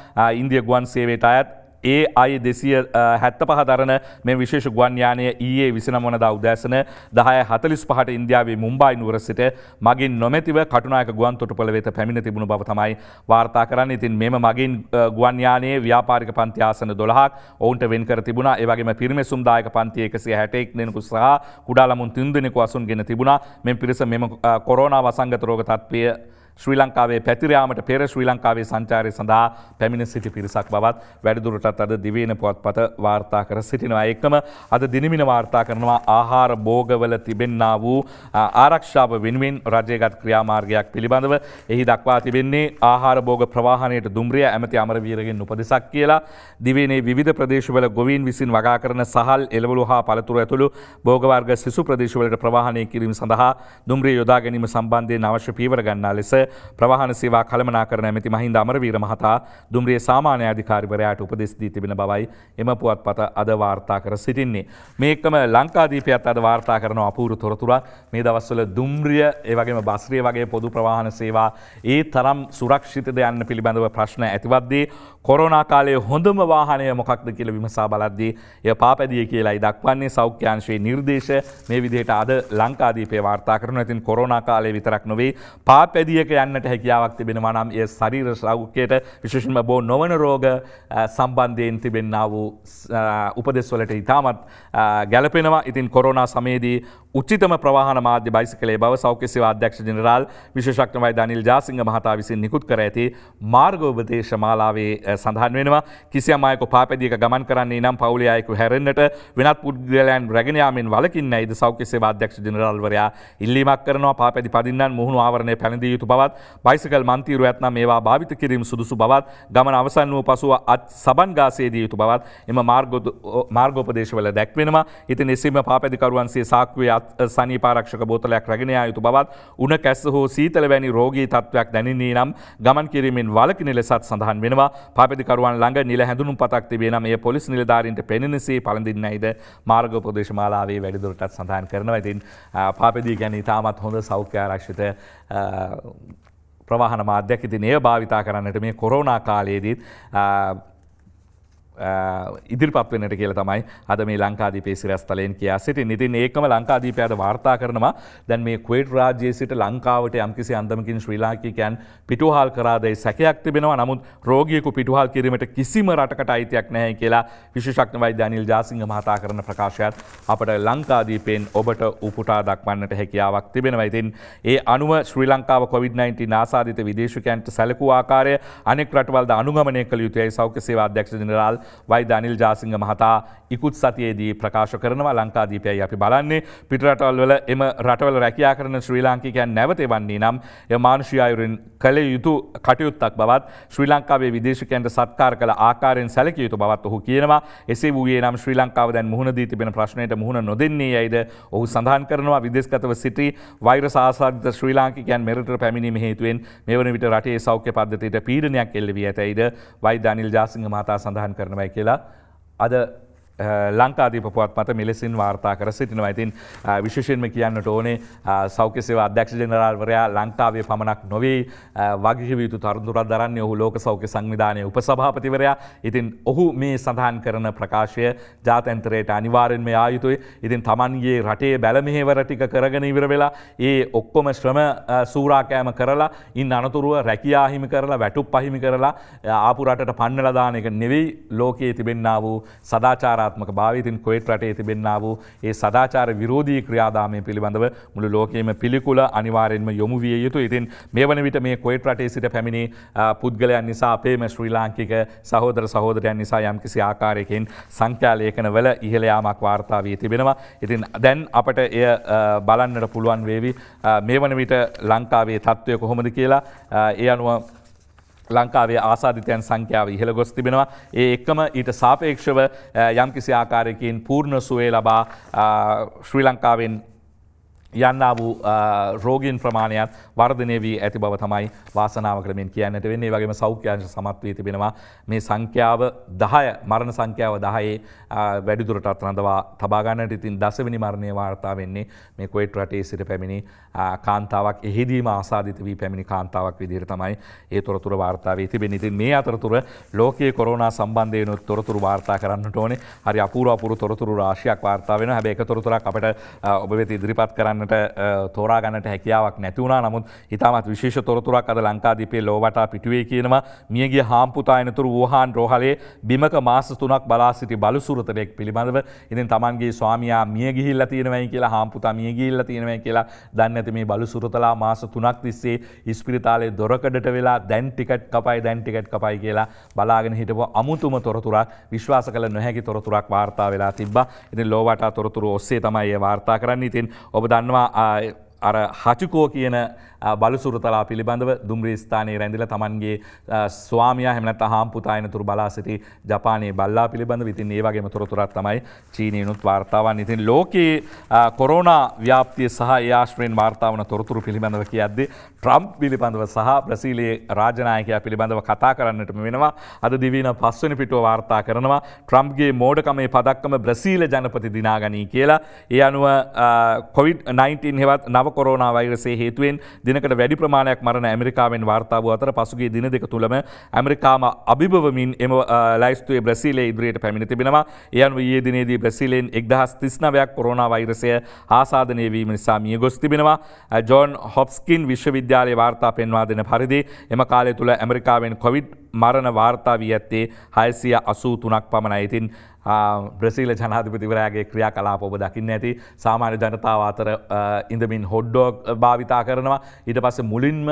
ඉන්දිය ගුවන් සේවේට අයත් ඒ අයි දෙසිය හැත්ත පහතරන මේ විශේෂ ගුවන්යානය ඒ e විසිනමොන දෞදෑසන දහය හතලිස් පහට ඉන්දියාවේ මුම්බයි නුවරසිට මගින් නොමැතිව කටුනාක ගුවන් තොටපල වෙත පැමිණ තිබුණු බව තමයි වාර්තා කරන්න ඉතින් මෙම මගින් ගුවන්යානයේ ව්‍යාපාරික පන්තියාසන දොළහක් ඔවුන්ට වෙන් කර තිබුණ ඒවගේම පිරිමසුම්දායක පන්තියකසිය හැටෙක් දෙෙනකු සහ කුඩාලමුන් තුන්දෙනෙකු අසුන්ගෙන තිබුණා මෙ පිරිස මෙම කොරෝනා වසංගත රෝග තත්වය ශ්‍රී ලංකාවේ පැතිරයාමට පෙර ශ්‍රී ලංකාවේ සංචාරය සඳහා පැමිණ සිටි පිරිසක් බවත් වැඩිදුරටත් අද දිවේන පුවත්පත වාර්තා කර සිටිනවා. එකම අද දිනමින වාර්තා කරනවා ආහාර භෝගවල තිබෙන්නා වූ ආරක්ෂාව වෙනුවෙන් රජයගත් ක්‍රියාමාර්ගයක් පිළිබඳව එහි දක්වා තිබෙන්නේ ආහාර භෝග ප්‍රවාහණයට දුම්රිය ඇමති අමරවීරගෙන් උපදෙසක් කියලා දිවේනේ විධ ප්‍රදේශවල ගොවීන් විසින් වගා කරන සහල් එළවලු හා පළතුර ඇතුළු භෝගවර්ග සිසු ප්‍රදේශවලට ප්‍රවාහණය කිරීම සඳහා දුම්රිය යොදා ගැනීම සම්බන්ධයෙන් අවශ්‍ය පීවර ගන්නා ලෙස ප්‍රවාහන සේවා කළමනාකරන ඇමති මහින්ද අමරවීර මහතා දුම්රිය සාමාන්‍ය අධිකාරිවරයාට උපදෙස් දී තිබෙන බවයි එම පුවත්පත අද වාර්තා කර සිටින්නේ. මේකම ලංකාදීපයත් අද වාර්තා කරන අපූරු තොරතුරක් මේ දවස්වල දුම්රිය ඒවගේම බස්රිය වගේ පොදු ප්‍රවාහන සේවා ඒ තරම් සුරක්ෂිතද යන්න පිළිබඳව ප්‍රශ්න ඇතිවද්දී කොරෝනා කාලයේ හොඳම වාහනය මොකක්ද කියල විමසා බලද්දී එය පාපැදිය කියලායි දක්වන්නේ සෞඛ්‍යංශයේ නිර්දේශ මේ විදිහට අද ලංකාදීපය වාර්තා කරන ඇතින් කොරෝනා කාලය විතරක් නොවේ පාපැදියක යන්නට හැකියාවක් තිබෙනවා නම් ඒ ශරීර සෞඛ්‍යයට විශේෂම බෝ නොවන රෝග සම්බන්ධයෙන් තිබෙන්න්න වූ උපදෙස්වලට ඉතාමත් ගැලපෙනවා ඉතින් කොරෝනා සමේදී උචිතම ප්‍රවාහන මාධ්‍ය බයිසි කළේ බව සෞඛ්‍යසිව අධ්‍යක්ෂ ජනරාල් විශෂක්නවයි දනිල් ජාසිංහ මහතා විසින් නිකුත් කර ඇති මාර්ගෝපදේශ මාලාවේ සඳහන් වෙනවා කිසියම් අයකු පාපැදියක ගමන් කරන්නේ නම් පවුලේ අයකු හැරෙන්නට වෙනත් පුද්ගලයන් රැගෙන යාමෙන් වළකින්න ඇයිද සෞඛ්‍යසිව අධ්‍යක්ෂ ජනරාල්වරයා ඉල්ලීමක් කරනවා පාපැදි පදින්නන් මුහුණු ආවරණය පැළඳිය යුතු බවත් බයිසිකල් මන්තීරු ඇතනම් මේවා භාවිත කිරීම සුදුසු බවත් ගමන අවසන් වූ පසුව අත් සබන් ගාසේදී යුතු බවත් එම මාර්ගෝපදේශවල දැක්වෙනවා ඉතින් එසේම පාපැදිකරුවන්සේ සාක්කුවේ අත් සනි පාරක්ෂක බෝතලයක් රැගෙන යුතු බවත් උන කැස්ස හෝ සීතල වැනි රෝගී තත්ත්වයක් දැනන්නේ නම් ගමන් කිරීමෙන් වලකින ලෙසත් සඳහන් වෙනවා පාපදිකරුවන් ළඟ නිල හැඳුනුම් පතක් තිබේ නම් එය පොලිස් නිලධාරීන්ට පෙනෙනසේ පළඳින්නයිද මාර්ග උපදේශ මාලාවේ වැඩිදුරටත් සඳහන් කරනවා ඉතින් පාපදී ගැන ඉතාමත් හොඳ සෞඛ්‍ය ආරක්ෂිත ප්‍රවාහන මාධ්‍යයක් ඉතින් එය භාවිතා කරන්නට මේ කොරෝනා කාලයේදීත් ඉදිරිපත් වෙනට කියල තමයි අද මේ ලංකාදීපේ සිරස්තලයෙන් කියා සිටි නිතින් ඒකම ලංකාදීපයට වාර්තා කරනවා දැන් මේ කුවේට් රාජයේ සිට ලංකාවට යම්කිසි අන්දමකින් ශ්‍රී ලාංකිකයන් පිටුහල් කරාදයි සැකයක් තිබෙනවා නමුත් රෝගියෙකු පිටුහල් කිරීමට කිසිම රටකට අයිතියක් නැහැ කියලා විශේෂඥ වෛද්‍ය අනිල් ජාසිංහ මහතා කරන ප්‍රකාශයත් අපට ලංකාදීපෙන් ඔබට උපුටා දක්වන්නට හැකියාවක් තිබෙනවා. ඉතින් ඒ අනුව ශ්‍රී ලංකාව COVID-19 ආසාදිත විදේශිකයන්ට සැලකූ ආකාරය අනෙක් රටවල්ද අනුගමනය කළ යුතුයි සෞඛ්‍ය සේවා අධ්‍යක්ෂ ජෙනරාල් වයි දනිල් ජාසිංහ මහතා ඉකුත් සතියේදී ප්‍රකාශ කරනවා ලංකාදීපයයි අපි බලන්නේ පිටරටවල්වල එම රටවල රැකයා කරන ශ්‍රී ලාංකිකයන් නැවතවන්නේ නම් ය මානුෂ්‍යයුරෙන් කළ යුතු කටයුත්තක් බවත් ශ්‍රී ලංකාවේ විදේශකයන්ට සත්කාර කළ ආකාරෙන් සැලක යුතු බවත් ඔහු කියනවා එසේ වූයේ නම් ශ්‍රී ලංකාව දැන් මුහුණදී තිබෙන ප්‍රශ්නයට මුහුණ නොදෙන්නේ යයිද ඔහු සඳහන් කරනවා විදෙස්ගතව සිටි වෛර සාසාධිත ශ්‍රී ලාංකිකයන් මෙරට පැමිණීම හේතුවෙන් මෙවන විට රටේ සෞඛ්‍ය පද්ධතියට පීඩනයක් එල්ලවී ඇතයිද වෛධානිල් ජාසිංහ මතා සඳහන් කරන කරනවයි කියලා අද ලංකාදී පපුවත් මත මෙලෙසින් වාර්තා කර සිටිනවා ඉතින් විශෂයෙන්ම කියන්නට ඕනේ සෞඛ්‍යසේව අධ්‍යක්ෂ ජනරාල්වරයා ලංකාවේ පමණක් නොවේ වගිවිතු තරුදුරක් දරන්නේ ඔහු ලෝක සෞඛ්‍ය සංවිධානය උපසභාපතිවරයා ඉතින් ඔහු මේ සඳහන් කරන ප්‍රකාශය ජාතන්තරයට අනිවාරෙන්ම ආයුතුයි ඉතින් තමන්ගේ රටේ බැලමිහෙවර ටික කරගෙන ඉවර වෙලා ඒ ඔක්කොම ශ්‍රම සූරාකෑම කරලා ඉන් අනතුරුව රැකියාහිමි කරලා වැටුප් පහිමි කරලා ආපු රටට පන්නලදානක නෙවෙයි ලෝකයේ තිබෙන්න්න වූ සදාචාරා චාරිත්‍රාත්මක භාවිතින් කොයිට් රටේ තිබෙන්න්න වූ ඒ සදාචාර විරෝධී ක්‍රියාදාමය පිළිබඳව මුළු ලෝකයේම පිළිකුල අනිවාරෙන්ම යොමු විය යුතු ඉතින් මේ වන විට මේ කොයිට් රටේ සිට පැමිණි පුද්ගලයන් නිසා අපේම ශ්‍රී ලාංකික සහෝදර සහෝදරයන් නිසා යම් කිසි ආකාරයකින් සංඛ්‍යාලේඛනවල ඉහළ යාමක් වාර්තා වී තිබෙනවා. ඉතින් දැන් අපට එය බලන්නට පුළුවන් වේවි මේ වන විට ලංකාවේ තත්ත්වය කොහොමද කියලා ඒ අනුව ලංකාවේ ආසාධිතයන් සංඛ්‍යාව ඉහළ ගොස් තිබෙනවා ඒ එක්කම ඊට සාපේක්ෂව යම් කිසි ආකාරයකින් පූර්ණ සුවේ ලබා ශ්‍රී ලංකාවෙන් යන්න වූ රෝගීන් ප්‍රමාණයක් වර්ධනය වී ඇති බව තමයි වාසනාව ක්‍රමින් කියන්නට වෙන්නේ වගේම සෞඛ්‍යංශ සමත්වී තිබෙනවා මේ සංඛ්‍යාව දහය මරණ සංඛ්‍යාව දහයේ වැඩිදුරටත් රඳවා තබාගන්නට ඉතින් දසවිනි මරණය වාර්තා වෙන්නේ මේ කොයිට් රටේ සිට පැමිණි කාන්තාවක් එහිදීම ආසාධිත වී පැමිණි කාන්තාවක් විදිර තමයි ඒ තොරතුර වාර්තාාවේ තිබෙන ඉතින් මේ අතරතුර ලෝකයේ කොරෝනා සම්බන්ධයනුත් තොරතුරු වාර්තා කරන්නට ඕනේ හරි අපූරපුරු තොරතුරු රාශයක් වාර්තා වෙන හැබැ එක තොරතුරක් අපට ඔබ වෙත ඉදිරිපත් කරන්න ගන්නට තෝරාගන්නට හැකියාවක් නැතිවුණා නමුත් ඉතාමත් විශේෂ තොරතුරක් අද ලංකාදීපේ ලෝවටා පිටුවේ කියනවා මියගේ හාම්පුතායනතුරු වූහාන් රෝහලේ බිමක මාස තුනක් බලා සිටි බලු සුරතරයෙක් පිළිබඳව ඉතින් තමන්ගේ ස්වාමයා මිය ගිහිල්ල තියෙනවයි කියලා හාම්පුතා මිය ගිල්ල තියෙනවයි කියලා දන්න ඇති මේ බලු සුරතලා මාස තුනක් තිස්සේ ඉස්පිරිතාලේ දොරකඩට වෙලා දැන් ටිකට් කපයි දැන් ටිකට් කපයි කියලා බලාගෙන හිටපු අමුතුම තොරතුරක් විශ්වාස කළ නොහැකි තොරතුරක් වාර්තා වෙලා තිබ්බා ඉතින් ලෝවටා තොරතුරු ඔස්සේ තමයි වාර්තා කරන්න ඉතින් ඔබ දන්නවා programa a අර හචුකෝ කියන බලුසුරතලා පිළිබඳව දුම්රී ස්ථානයේ රැඳිල තමන්ගේ ස්වාමයා හැමනත් හාම්පුතායන තුර බලාසිටි ජපානයේ බල්ලා පිළිබඳ විතින් ඒවගේම තොරතුරත් තමයි චීනයනුත් වාර්තාවන් ඉතින් ලෝකයේ කොරෝණ ව්‍යාපතිය සහ යාශ්‍රයෙන් වාර්තාවන තොරතුරු පිළිබඳව කියද්ද ට්‍රම්් පිළිබඳව සහ ප්‍රසීලයේ රාජනායකයා පිළිබඳව කතා කරන්නටම වෙනවා අද දිවීන පස්වනි පිටුව වාර්තා කරනවා ට්‍රම්ගේ මෝඩකමේ පදක්කම බ්‍රසීල ජනපති දිනාගනී කියලා ඒ අනුව කොවිD-19 හෙවත් නව නව කොරෝනා වෛරසයේ හේතුවෙන් දිනකට වැඩි ප්‍රමාණයක් මරණ ඇමරිකාවෙන් වාර්තා වූ අතර පසුගිය දින දෙක තුලම ඇමරිකාම අභිභවමින් එම ලයිස්තුවේ බ්‍රසීලයේ ඉදිරියට පැමිණ තිබෙනවා. ඒ අනුව ඊයේ දිනේදී බ්‍රසීලයෙන් 1039ක් කොරෝනා වෛරසය ආසාදනය වීම නිසා මිය ගොස් තිබෙනවා. ජෝන් හොප්ස්කින් විශ්වවිද්‍යාලයේ වාර්තා පෙන්වා දෙන පරිදි එම කාලය තුල ඇමරිකාවෙන් කොවිඩ් මරණ වාර්තා වී ඇත්තේ හයසිය අසූ තුනක් පමණ ඉතින් බ්‍රසීල ජනාධිපතිවරයාගේ ක්‍රියා කලාප ඔබ දකින්න ඇති සාමාන්‍ය ජනතාව අතර ඉඳමින් හොඩ්ඩෝක් භාවිතා කරනවා ඊට පස්ස මුලින්ම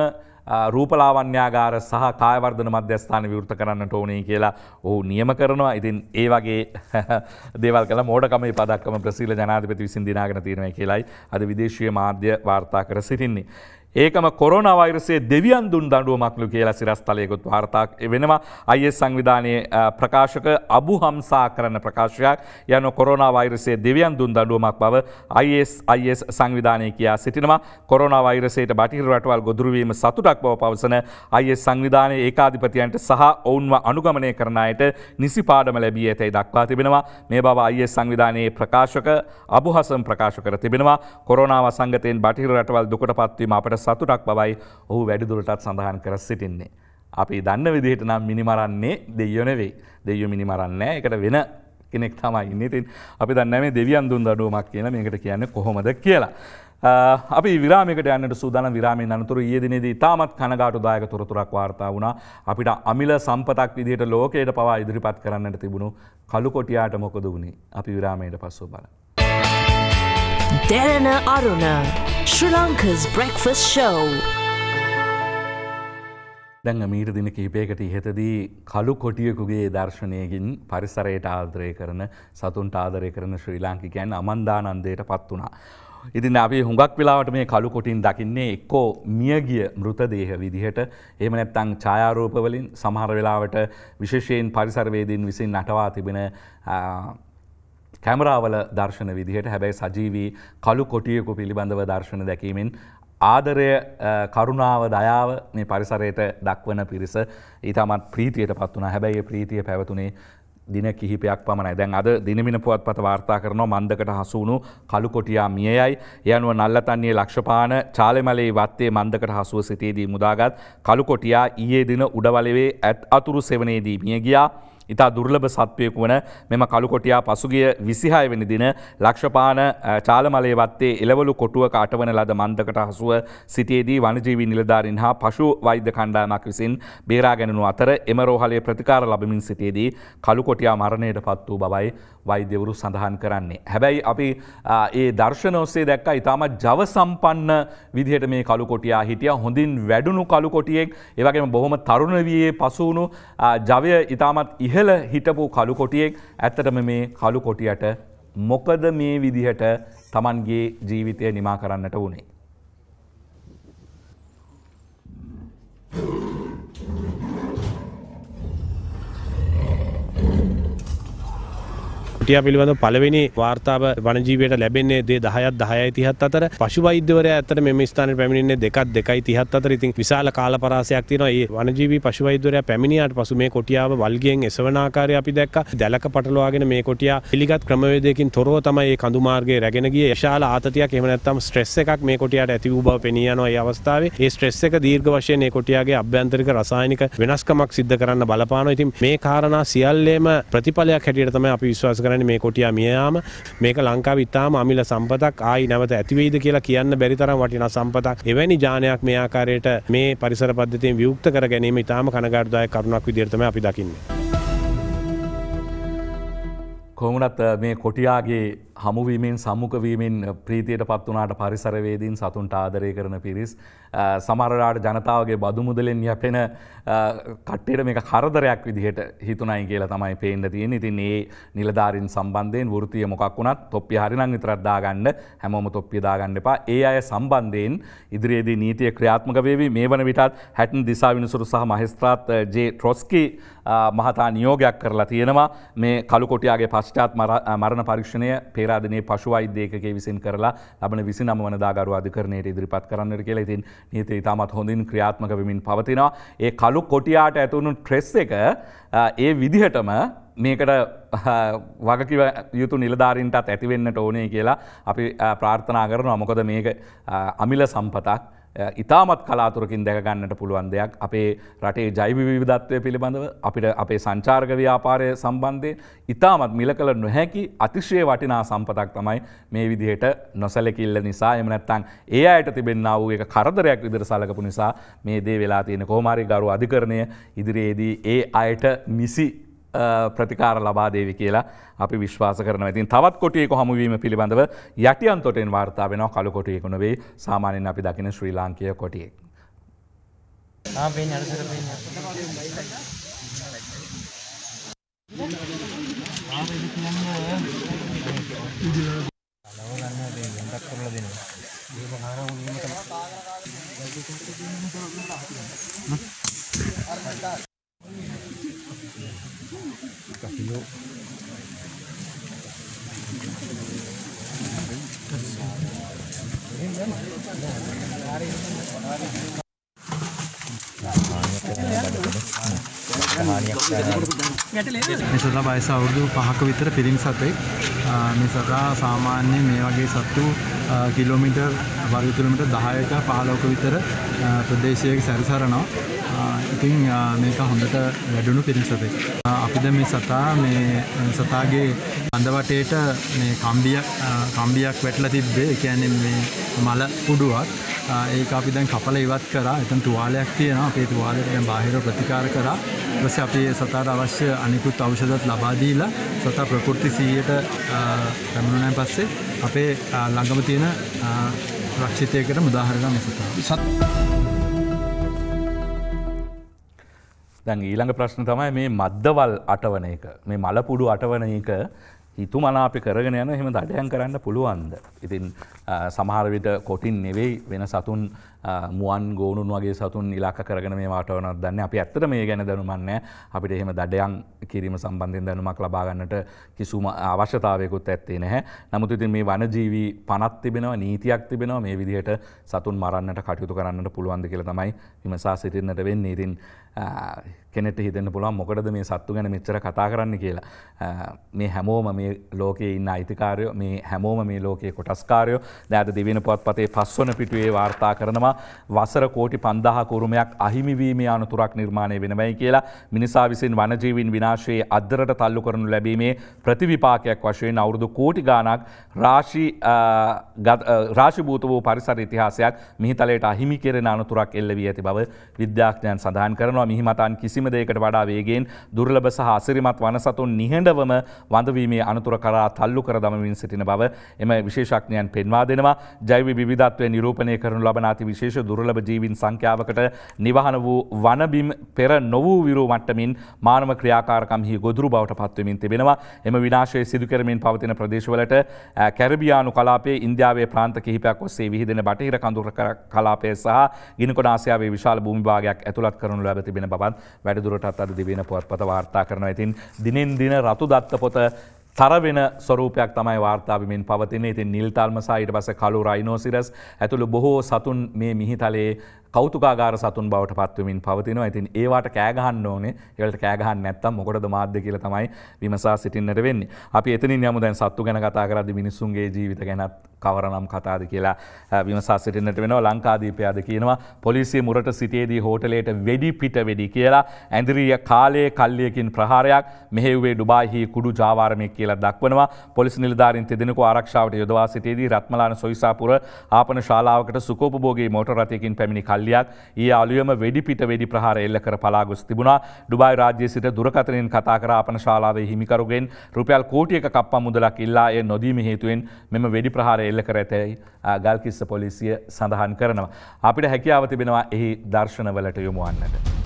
රූපලාවන්‍යාගාර සහ කායවර්ධන මධ්‍යස්ථාන විවෘත කරන්නට ඕනේ කියලා ඔහු නියම කරනවා ඉතින් ඒ වගේ [laughs] දේවල් කළ මෝඩකම පදක්ම ප්‍රසීල ජනාධිපති විසින් දිනාගෙන තියෙනවා කියලයි අද විදේශීය මාධ්‍ය වාර්තා කර සිටින්නේ. ඒකම කොරනවෛරසේ දෙවියන් දුන් දඩුවමක්ලු කියලා සිරස්තලයකුත් වාර්තාක් වෙනවා අයේ සංවිධානය ප්‍රකාශක අබු හම්සා කරන ප්‍රකාශයක් යන කොරනවෛරසේ දෙවියන් දුන් දඩුවමක් බව අයිස් සංවිධානය කියා සිටිනවා කොරනවෛරසේට බටිහිර රටවල් ගොදුරුවීම සතුටක් බව පවසන අයේ සංවිධානය ඒකාධිපතියන්ට සහ ඔවුන්ව අනුගමනය කරනයට නිසි පාඩම ලැබී ඇතැයි දක්වා තිබෙනවා මේ බව අයේ සංවිධානයේ ප්‍රකාශක අබුහසම් ප්‍රකාශ කර තිබෙනවා කොරනාව සංගතයෙන් බටිහිර රටවල් දුකට පත්වීම අපට සතුටක් බවයි ඔහු වැඩිදුරටත් සඳහන් කර සිටින්නේ. අපි දන්න විදිහට නම් මිනිමරන්නේ දෙයොනෙවෙයි දෙයෝ මිනිමරන්නෑ එකට වෙන කෙනෙක් තමයි ඉන්නතින් අපි දන්නමේ දෙවියන් දුන් දඩුවමක් කියන මේකට කියන්න කොහොමද කියලා. අපි විරාමිකට යන්නට සූදාන විරාමෙන් අනතුර ඒදිනෙදී තාමත් කනගාටු දායක තොරතුරක් වාර්තා වුණා අපිට අමිල සම්පතක් විදිහට ලෝකයට පවා ඉදිරිපත් කරන්නට තිබුණු කළුකොටියාට මොකද වුණේ අපි විරාමයට පස්සෝ බලන්න. Darana Aruna, Sri Lanka's breakfast show. දැන් මීට දින කිහිපයකට ඉහතදී කළු කොටියකුගේ දර්ශනයකින් පරිසරයට ආදරය කරන සතුන්ට ආදරය කරන ශ්‍රී ලාංකිකයන් අමන්දානන්දයට පත් වුණා. ඉතින් අපි හුඟක් වෙලාවට මේ කළු කොටින් දකින්නේ එක්කෝ මියගිය මෘතදේහ විදිහට එහෙම නැත්නම් ඡායාරූපවලින් සමහර වෙලාවට විශේෂයෙන් පරිසරවේදීන් විසින් නටවා තිබෙන කැමරාවල දර්ශන විදිහට හැබැයි සජීවී කළු කොටියකු පිළිබඳව දර්ශන දැකීමෙන් ආදරය කරුණාව දයාව මේ පරිසරයට දක්වන පිරිස ඉතාමත් ප්‍රීතියට පත් වන හැබැයි ප්‍රීතිය පැවතුනේ දින කිහිපයක් පමණයි දැන් අද දිනමින පුවත් පත වාර්තා කරනවා මන්දකට හසුවුණු කළු කොටියා මියයයි යනුව නල්ලතන්නේ ලක්ෂපාන චාලෙමලේ වත්තේ මන්දකට හසුව සිතේදී මුදාගත් කළු කොටියා ඊයේ දින උඩවලවේ ඇත් අතුරු සෙවනේදී මිය ගියා ඉතා දුර්ලභ සත්වයකු වන මෙම කළුකොටියා පසුගිය විසිහය වෙනි දින ලක්ෂපාන චාලමලේ වත්තේ එලවලු කොටුවක අටවන ලද මන්දකට හසුව සිටියේදී වනජීවී නිලධාරින් හා පශු වෛද්‍ය කණ්ඩායමක් විසින් බේරා ගැනනු අතර එම රෝහලේ ප්‍රතිකාර ලබමින් සිටියේදී කළුකොටියා මරණයට පත් වූ බවයි වෛද්‍යවරු සඳහන් කරන්නේ. හැබැයි අපි ඒ දර්ශන ඔස්සේ දැක්ක ඉතාමත් ජව සම්පන්න විදිහට මේ කළුකොටියා හිටිය හොඳින් වැඩුණු කළුකොටියෙක් ඒවගේම බොහොම තරුණවයේ පසුවුණු ජවය ඉතාමත් ඉහ ඉහළ හිටපු කළුකොටියෙක් ඇත්තටම මේ කළුකොටියට මොකද මේ විදිහට තමන්ගේ ජීවිතය නිමා කරන්නට වනේ. Thank you. කුටිය පිළිබඳ පළවෙනි වාර්තාව වනජීවයට ලැබෙන්නේ දේ දහයත් දහයයි තිහත් අතර පශු වෛද්‍යවරය ඇතට මෙම ස්ථාන පැමිණන්නේ දෙකත් දෙකයි තිහත් අතර ඉතින් විශාල කාලපරාසයක් තියෙනවා ඒ වනජීවී පශු වෛද්‍යවරය පැමිණියාට පසු මේ කොටියාව වල්ගෙන් එසවන ආකාරය අපි දැක්ක දැලක පටලවාගෙන මේ කොටියා පිළිගත් ක්‍රමවේදයකින් තොරව තමයි මේ කඳු මාර්ගයේ රැගෙන ගියේ යශාල ආතතියක් එහෙම නැත්නම් ස්ට්‍රෙස් එකක් මේ කොටියාට ඇති වූ බව පෙනී යනවා මේ අවස්ථාවේ ඒ ස්ට්‍රෙස් එක දීර්ඝ වශයෙන් මේ කොටියාගේ අභ්‍යන්තරික රසායනික වෙනස්කමක් සිද්ධ කරන්න බලපානවා ඉතින් මේ කාරණා සියල්ලේම ප්‍රතිඵලයක් හැටියට තමයි අපි විශ්වාස කරන්නේ කරන්නේ මේ කොටියා මියයාම මේක ලංකාව ඉතාම අමිල සම්පතක් ආයි නැවත ඇතිවෙයිද කියලා කියන්න බැරි තරම් වටිනා සම්පතක් එවැනි ජානයක් මේ ආකාරයට මේ පරිසර පද්ධතියෙන් වියුක්ත කර ගැනීම ඉතාම කනගාටුදායක කරුණක් විදිහට තමයි අපි දකින්නේ කොහොමනත් මේ කොටියාගේ හමුවීමෙන් සම්මුකවීමෙන් ප්‍රීතියට පත් වනාට පරිසරවේදීන් සතුන්ට ආදරය කරන පිරිස්. සමරලාට ජනතාවගේ බදුමුදලෙන් යැපෙන කට්ටට මේ කරදරයක් විදිහට හිතුනයි කියලා තමයි පේන්න තියෙන ඉතින් ඒ නිලධාරින් සම්බන්ධයෙන් වෘතිය මොකක් වුණත් තොප්පි හරිනං විතරත්දාගන්න හැමෝම තොප්පිදාගන්න එපා ඒ අය සම්බන්ධයෙන් ඉදිරියේදී නීතිය ක්‍රියාත්මක වේවි මේ වන විටත් හැටන් දිසා විනිසුරු සහ මහිස්ත්‍රාත් ජේ ට්‍රොස්කි මහතා නියෝගයක් කරලා තියෙනවා මේ කළුකොටියාගේ පශ්චාත් මරණ පරීක්ෂණය පේ පේරාධනය පශු අයිදේකගේ විසින් කරලා ලබන විසි නම වනදාගරු අධිකරණයට ඉදිරිපත් කරන්නට කියලා ඉතින් නීති ඉතාමත් හොඳින් ක්‍රියාත්මක වෙමින් පවතිනවා. ඒ කලු කොටියාට ඇතුණු ට්‍රෙස් එක ඒ විදිහටම මේකට වගකිව යුතු නිලධාරින්ටත් ඇතිවෙන්නට ඕනේ කියලා අපි ප්‍රාර්ථනා කරනවා මොකද මේක අමිල සම්පතක්. ඉතාමත් කලාතුරකින් දැකගන්නට පුළුවන් දෙයක් අපේ රටේ ජෛවවිධත්වය පිළිබඳව අපිට අපේ සංචාර්ග ව්‍යාපාරය සම්බන්ධයෙන් ඉතාමත් මිල කළ නොහැකි අතිශය වටිනා සම්පතක් තමයි මේ විදිහට නොසැලකිල්ල නිසා එමනැත්තං ඒ අයට තිබෙන්න්න වූ එක කරදරයක් විදිර සලකපු නිසා මේ දේ වෙලා තියෙන කෝමාරි ගරු අධිකරණය ඉදිරියේදී ඒ අයට නිසි ප්‍රතිකාර ලබාදේවි කියලා අපි විශ්වාස කරන ඇතින් තවත් කොටියෙක හමුවීම පිළිබඳව යටි අන්තොටෙන් වාර්තා වෙන කළු කොටියෙකු නොවේ සාමාන්‍යෙන් අපි දකින ශ්‍රී ලාංකය කොටියෙක්. ඉදිරියට යන්න ගන්නව දෙන්න දක්කරලා දෙනවා. මේ බහාරම නියමතම. Castillo. Thank you. මෙසත බයිස අවුරුදු පහක විතර පිරිම් සතෙක් මේ සතා සාමාන්‍ය මේ වගේ සත්තු කිලෝමීටර් වර්ගකිලමිට දහයක පහලෝක විතර ප්‍රදේශයක සැරිසරනවා ඉතින් මේක හොඳට වැඩුණු පිරිසතෙක් අපිද මේ සතා මේ සතාගේ අඳවටේට මේ කම්බියක් කම්බියක් වැටලා තිබ්බේ කියන්නේ මේ මල පුඩුවක් ඒක අපි දැන් කපල ඉවත් කරා. එතන තුවාලයක් තියෙනවා. අපේ තුවාලයට දැන් බාහිර ප්‍රතිකාර කරා. ඊට පස්සේ අපි සතාට අවශ්‍ය අනිකුත් ඖෂධත් ලබා දීලා සතා ප්‍රකෘති 100ට පැමිණුණාන් පස්සේ අපේ ළඟම තියෙන රක්ෂිතයකට උදාහරණයක් මේ සතා. දැන් ඊළඟ ප්‍රශ්න තමයි මේ මද්දවල් අටවන එක. මේ මලපුඩු අටවන එක හිතුමනා අපි කරගෙන යන හෙම දඩයන් කරන්න පුළුවන්ද. ඉතින් සමහරවිට කොටින් නෙවෙයි වෙන සතුන් මුවන් ගෝනුන් වගේ සතුන් ඉලාක කරගෙන මේ වාටවනත් දන්න අපි ඇත්තට මේ ගැන දැනුමන්න අපිට එහෙම දඩයන් කිරීම සම්බන්ධෙන් දැනුමක් ලබාගන්නට කිසුම අවශ්‍යතාවයකුත් ඇත්තේ නැහැ නමුතු ඉතින් මේ වනජීවී පනත් තිබෙනවා නීතියක් තිබෙනවා මේ විදිහට සතුන් මරන්නට කටයුතු කරන්නට පුළුවන්ද කියල තමයි විමසා සිටින්නට වෙන්නේ ඉතින් කෙනෙට හිතන්න පුළුවන් මොකද මේ සත්තු ගැන මෙච්චර කතා කරන්න කියලා මේ හැමෝම මේ ලෝකයේ ඉන්න අයිතිකාරයෝ මේ හැමෝම මේ ලෝකයේ කොටස්කාරයෝ දැත දෙවෙන පොත් පතේ පස්වන පිටුවේ වාර්තා කරනවා වසර කෝටි පන්දාහ කුරුමයක් අහිමිවීම අනතුරක් නිර්මාණය වෙනවයි කියලා මිනිසා විසින් වනජීවින් විනාශයේ අදරට තල්ලු කරනු ලැබීමේ ප්‍රතිවිපාකයක් වශයෙන් අවුරුදු කෝටි ගානක් රාශිභූත වූ පරිසර ඉතිහාසයක් මිහිතලයට අහිමි කෙරෙන අනතුරක් එල්ලවී ඇති බව විද්‍යාඥයන් සඳහන් කරනවා මිහිමතන් කිසිම කිසිම දෙයකට වඩා වේගෙන් දුර්ලභ සහ අසිරිමත් වනසතුන් නිහඬවම වඳවීමේ අනතුර කරා තල්ලු කර දමමින් සිටින බව එම විශේෂඥයන් පෙන්වා දෙනවා. ජෛව විවිධත්වය නිරූපණය කරනු ලබන අති විශේෂ දුර්ලභ ජීවීන් සංඛ්‍යාවකට නිවහන වූ වනබිම් පෙර නොවූ විරූ මට්ටමින් මානව ක්‍රියාකාරකම්හි ගොදුරු බවට පත්වමින් තිබෙනවා. එම විනාශය සිදුකරමින් පවතින ප්‍රදේශවලට කැරබියානු කලාපේ ඉන්දියාවේ ප්‍රාන්ත කිහිපයක් ඔස්සේ විහිදෙන බටහිර කඳුර කලාපය සහ ගිනිකොඩාසියාවේ විශාල භූමිභාගයක් ඇතුළත් කරනු ලැබ තිබෙන බවත් වැඩ වැඩිදුරටත් අද දිවෙන පුවත්පත වාර්තා කරනවා ඉතින් දිනෙන් දින රතු දත්ත පොත තරවෙන ස්වරූපයක් තමයි වාර්තාාවමින් පවතින්නේ ඉතින් නිල්තල්ම සයිට පස කලු රයිනෝසිරස් ඇතුළු බොහෝ සතුන් මේ මිහිතලේ කෞතුකාගාර සතුන් බවට පත්වමින් පවතිනවා ඉතින් ඒවාට කෑගහන්න ඕනේ ඒවලට කෑගහන්න නැත්තම් මොකටද මාධ්‍ය කියලා තමයි විමසා සිටින්නට වෙන්නේ. අපි එතනින් යමු දැන් සත්තු ගැන කතා කරද්දී මිනිස්සුන්ගේ ජීවිත ගැනත් කවරනම් කතාද කියලා විමසා සිටින්නට වෙනවා ලංකාදීපයාද කියනවා පොලිසිය මුරට සිටියේදී හෝටලේට වෙඩි පිට වෙඩි කියලා ඇඳිරිය කාලයේ කල්ලියකින් ප්‍රහාරයක් මෙහෙව්වේ ඩුබායිහි කුඩු ජාවාරමයක් කියලා දක්වනවා පොලිස් නිලධාරින් තිදෙනෙකු ආරක්ෂාවට යොදවා සිටියේදී රත්මලාන සොයිසාපුර ආපන ශාලාවකට සුකෝපභෝගී මෝටර රථයකින් පැමිණි කල්ලි කල්ලියක් ඒ අලුවම වැඩිපිට වැඩි ප්‍රහාර එල්ල කර පලාගොස් තිබුණා ඩුබයි රාජ්‍ය සිට දුරකතනින් කතා කර අපන ශාලාවේ හිමිකරුගෙන් රුපියල් කෝටියක කප්පා මුදලක් ඉල්ලා එය නොදීම හේතුවෙන් මෙම වැඩි ප්‍රහාර එල්ල කර ඇතැයි ගල්කිස්ස පොලිසිය සඳහන් කරනවා. අපිට හැකියාව තිබෙනවා එහි දර්ශනවලට යොමුුවන්නට.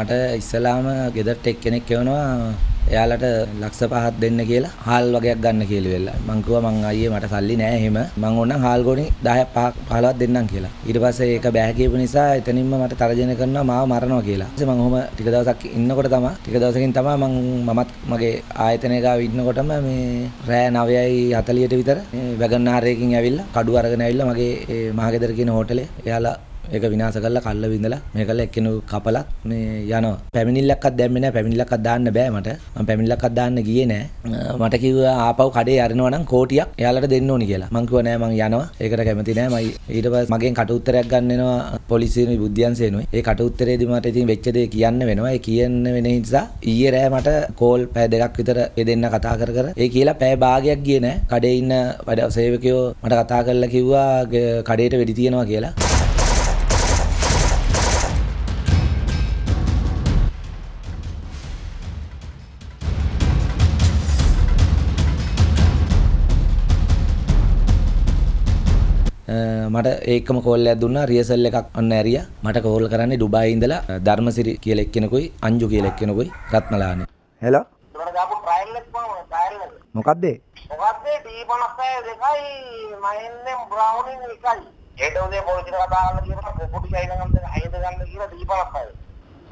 මට ඉස්සලාම ගෙදරට එක්කෙනෙක් එවනවා එයාලට ලක්ෂ පහක් දෙන්න කියලා හාල් වගේක් ගන්න කියලා වෙලා මං කිව්වා මං අයියේ මට සල්ලි නෑ එහෙම මං ඕනම් හාල් ගොනි 10ක් 5ක් 15ක් දෙන්නම් කියලා ඊට පස්සේ ඒක බෑ කියපු නිසා එතනින්ම මට තර්ජන කරනවා මාව මරනවා කියලා ඊට මං ඔහොම ටික දවසක් ඉන්නකොට තමයි ටික දවසකින් තමයි මං මමත් මගේ ආයතනය ගාව ඉන්නකොටම මේ රෑ 9:40ට විතර මේ වැගන් ආරයකින් ඇවිල්ලා කඩු අරගෙන ඇවිල්ලා මගේ මහගෙදර කියන හෝටලේ එයාලා ඒක විනාශ කරලා කල්ල විඳලා මේ කරලා එක්කෙනෙකු කපලත් මේ යනවා. පැමිණිල්ලක්වත් දැම්මේ නැහැ. පැමිණිල්ලක්වත් දාන්න බෑ මට. මම පැමිණිල්ලක්වත් දාන්න ගියේ නැහැ. මට කිව්වා ආපහු කඩේ අරිනවා නම් කෝටියක් එයාලට දෙන්න ඕනි කියලා. මං කිව්වා නෑ මං යනවා. ඒකට කැමති නෑ. මම ඊට පස්සේ මගෙන් කට උත්තරයක් ගන්න එනවා පොලිසියෙනි බුද්ධියන්සේනොයි. ඒ කට උත්තරේදී මට ඉතින් වෙච්ච දේ කියන්න වෙනවා. ඒ කියන්න වෙන නිසා ඊයේ රෑ මට කෝල් පැය දෙකක් විතර ඒ දෙන්න කතා කර කර ඒ කියලා පැය භාගයක් ගියේ නෑ. කඩේ ඉන්න වැඩ සේවකයෝ මට කතා කරලා කිව්වා කඩේට වෙඩි තියෙනවා කියලා. මට ඒකම කෝල්ලයක් දුන්නා රියසල් එකක් අන්න ඇරියා. මට කෝල් කරන්නේ ඩුබායි ඉඳලා ධර්මසිරි කියලා එක්කෙනෙකුයි අංජු කියලා එක්කෙනෙකුයි රත්නලානේ. හෙලෝ. ඒකට දාපු ට්‍රයිල් එක කොහොමද? ට්‍රයිල් එක. මොකද්ද? මොකද්ද? D56 දෙකයි මහින්දේ බ්‍රවුනින් එකයි. ඒට උදේ පොලිසියට කතා කරලා කියනවා පොඩි කයි ගන්න හයිද ගන්න කියලා D56.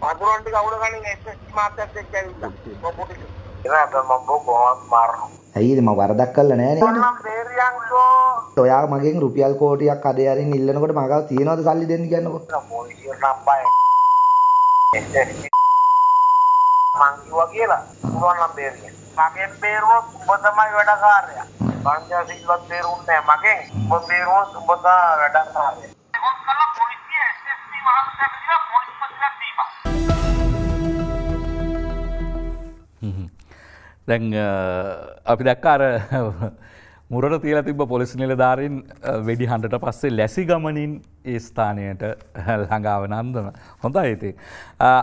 වතුරන් ටික අවුල ගන්නේ SS මාත්‍යත් එක්ක ඇවිල්ලා. පොඩි ඒකට මම බොහොම මරනවා. ඇයි මම වරදක් කළා නෑනේ. ඔයා මගෙන් රුපියල් කෝටියක් අඩේ අරින් ඉල්ලනකොට මගාව තියනවද සල්ලි දෙන්න කියන්නකො. මං කිව්වා කියලා. පුළුවන් නම් බේරිය. මගෙන් බේරුවොත් ඔබ තමයි වැඩකාරයා. පංජා සිල්වත් බේරුන්නේ මගෙන්. ඔබ බේරුවොත් ඔබ තමයි වැඩකාරයා. ඒක කළා පොලිසිය SSP මහත්තයා කියලා පොලිස් පතිලක් දීපන්. දැන් අපි දැක්කාර [laughs] මුරට තියලා තිබ පොලිසි නිලධාරින් වෙඩි හන්ට පස්සේ ලැසි ගමනින් ඒ ස්ථානයට ළඟාව නන්දන හොඳ ඇති.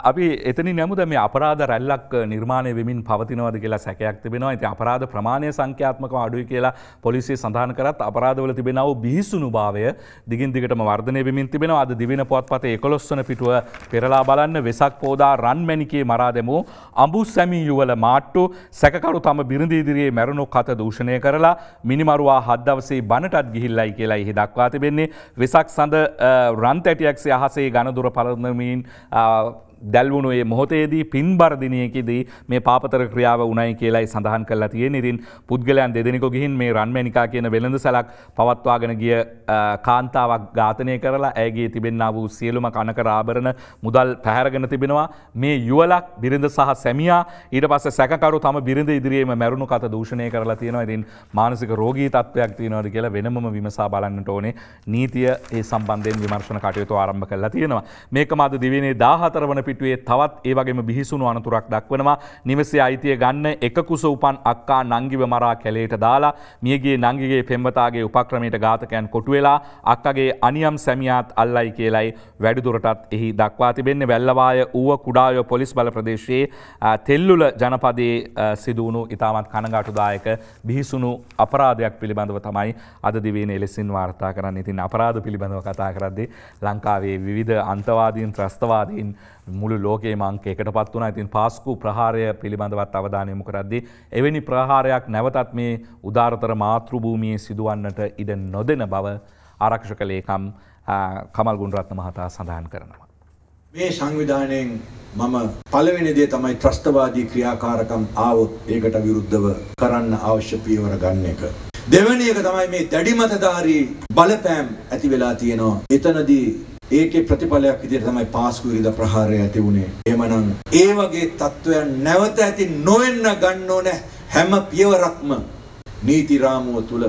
අපි එතනි නැමුද මේ අපරාධ රැල්ලක් නිර්මාණය වෙමින් පවතිනවද කියලා සැකයක් තිබෙනවා ඇති අපරාධ ප්‍රමාණය සංඛ්‍යාත්මක අඩුයි කියලා පොලිසිය සඳහන් කරත් අපරාධවල තිබෙනව බිහිසුණු භාවය දිගින් දිගටම වර්ධනය වෙමින් තිබෙනවා අද දිවින පුවත් පත එකොස්සන පිටුව පෙරලා බලන්න වෙසක් පෝදා රන්මැනිකේ මරා දෙමූ අඹු සැමී යුවල මාට්ටු සැකකරු තම බිරිඳීදිරියේ මැරුණු කත දූෂණය කරලා මිනිමරුවා හද්දවසේ බණටත් ගිහිල්ලයි කියලා එහි දක්වා තිබෙන්නේ වෙසක් සඳ රන්තැටියක්සේ අහසේ ගණදුර පරණමින් දැල්වුණු ඒ මොහොතේදී පින්බර දිනයකදී මේ පාපතර ක්‍රියාව උණයි කියලායි සඳහන් කරලා තියෙන්නේ. ඉතින් පුද්ගලයන් දෙදෙනෙකු ගිහින් මේ රන්මැණිකා කියන වෙළඳ සැලක් පවත්වාගෙන ගිය කාන්තාවක් ඝාතනය කරලා ඇයගේ තිබෙනා වූ සියලුම කනක ආභරණ මුදල් පැහැරගෙන තිබෙනවා. මේ යුවලක් බිරිඳ සහ සැමියා ඊට පස්සේ සැකකරු තම බිරිඳ ඉදිරියේම මැරුණු කත දූෂණය කරලා තියෙනවා. ඉතින් මානසික රෝගී තත්ත්වයක් තියෙනවාද කියලා වෙනමම විමසා බලන්නට ඕනේ. නීතිය ඒ සම්බන්ධයෙන් විමර්ශන කටයුතු ආරම්භ කරලා තියෙනවා. මේක මාද දිවිනේ 14 වන පිට පිටුවේ තවත් ඒ වගේම බිහිසුණු අනතුරක් දක්වනවා. නිවසේ අයිතිය ගන්න එක කුස උපන් අක්කා නංගිව මරා කැලේට දාලා මියගේ නංගිගේ පෙම්වතාගේ උපක්‍රමයට ඝාතකයන් කොටු වෙලා අක්කගේ අනියම් සැමියාත් අල්ලයි කියලයි වැඩිදුරටත් එහි දක්වා තිබෙන්නේ වැල්ලවාය ඌව කුඩාය පොලිස් බල ප්‍රදේශයේ තෙල්ලුල ජනපදයේ සිදුවුණු ඉතාමත් කනගාටුදායක බිහිසුණු අපරාධයක් පිළිබඳව තමයි අද දිවේන එලෙසින් වාර්තා කරන්න ඉතින් අපරාධ පිළිබඳව කතා කරද්දී ලංකාවේ විවිධ අන්තවාදීන් ත්‍රස්තවාදීන් මුළු ලෝකේ මංකේකට පත් වනා ඉතින් පාස්කු ප්‍රහාරය පිළිබඳවත් අවධානයමු කරද්දී. එවැනි ප්‍රහාරයක් නැවතත් මේ උදාරතර මාතෘභූමියයේ සිදුවන්නට ඉඩ නොදෙන බව ආරක්ෂක ලේකම් කමල් ගුණරත්න මහතා සඳහන් කරනවා. මේ සංවිධානයෙන් මම පළවෙනි දේ තමයි ත්‍රස්තවාදී ක්‍රියාකාරකම් ආවොත් ඒකට විරුද්ධව කරන්න අවශ්‍ය පියවර ගන්න එක. දෙවැනි එක තමයි මේ දැඩි මතධාරී බලපෑම් ඇති වෙලා තියෙනවා. එතනදී ඒකේ ප්‍රතිඵලයක් විදිහට තමයි පාස්කු ඉරිදා ප්‍රහාරය ඇති වුණේ. එහෙමනම් ඒ වගේ තත්වයන් නැවත ඇති නොවෙන්න ගන්න ඕන හැම පියවරක්ම නීති රාමුව තුල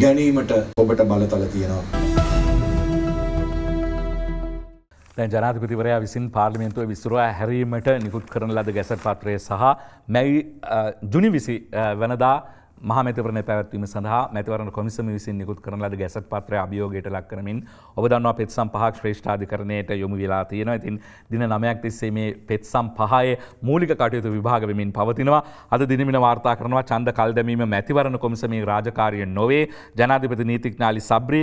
ගැනීමට ඔබට බලතල තියෙනවා. දැන් ජනාධිපතිවරයා විසින් පාර්ලිමේන්තුව විසුරුවා හැරීමට නිකුත් කරන ලද ගැසට් පත්‍රය සහ මැයි ජුනි 20 වෙනදා මහමතවරන පැවැත්වීම සඳහා මැතිවරණ කොමිසම විසින් නිකුත් කරන ලද ගැසට පත්‍ර අභියෝගයට ලක් කරමින් ඔබ දන්නවා පෙත් සම් පහක් ශ්‍රේෂ්ඨාධිකරණයට යොමු වෙලා තියෙනවා ඉතින් දින නමයක් තිස්සේ මේ පෙත් සම් පහයේ මූලික කටයුතු විභාග වෙමින් පවතිනවා අද දිනමින වාර්තා කරනවා ඡන්ද කල්දැමීම මැතිවරණ කොමිසමේ රාජකාරිය නොවේ ජනාධිපති නීතිඥාලි සබ්‍රි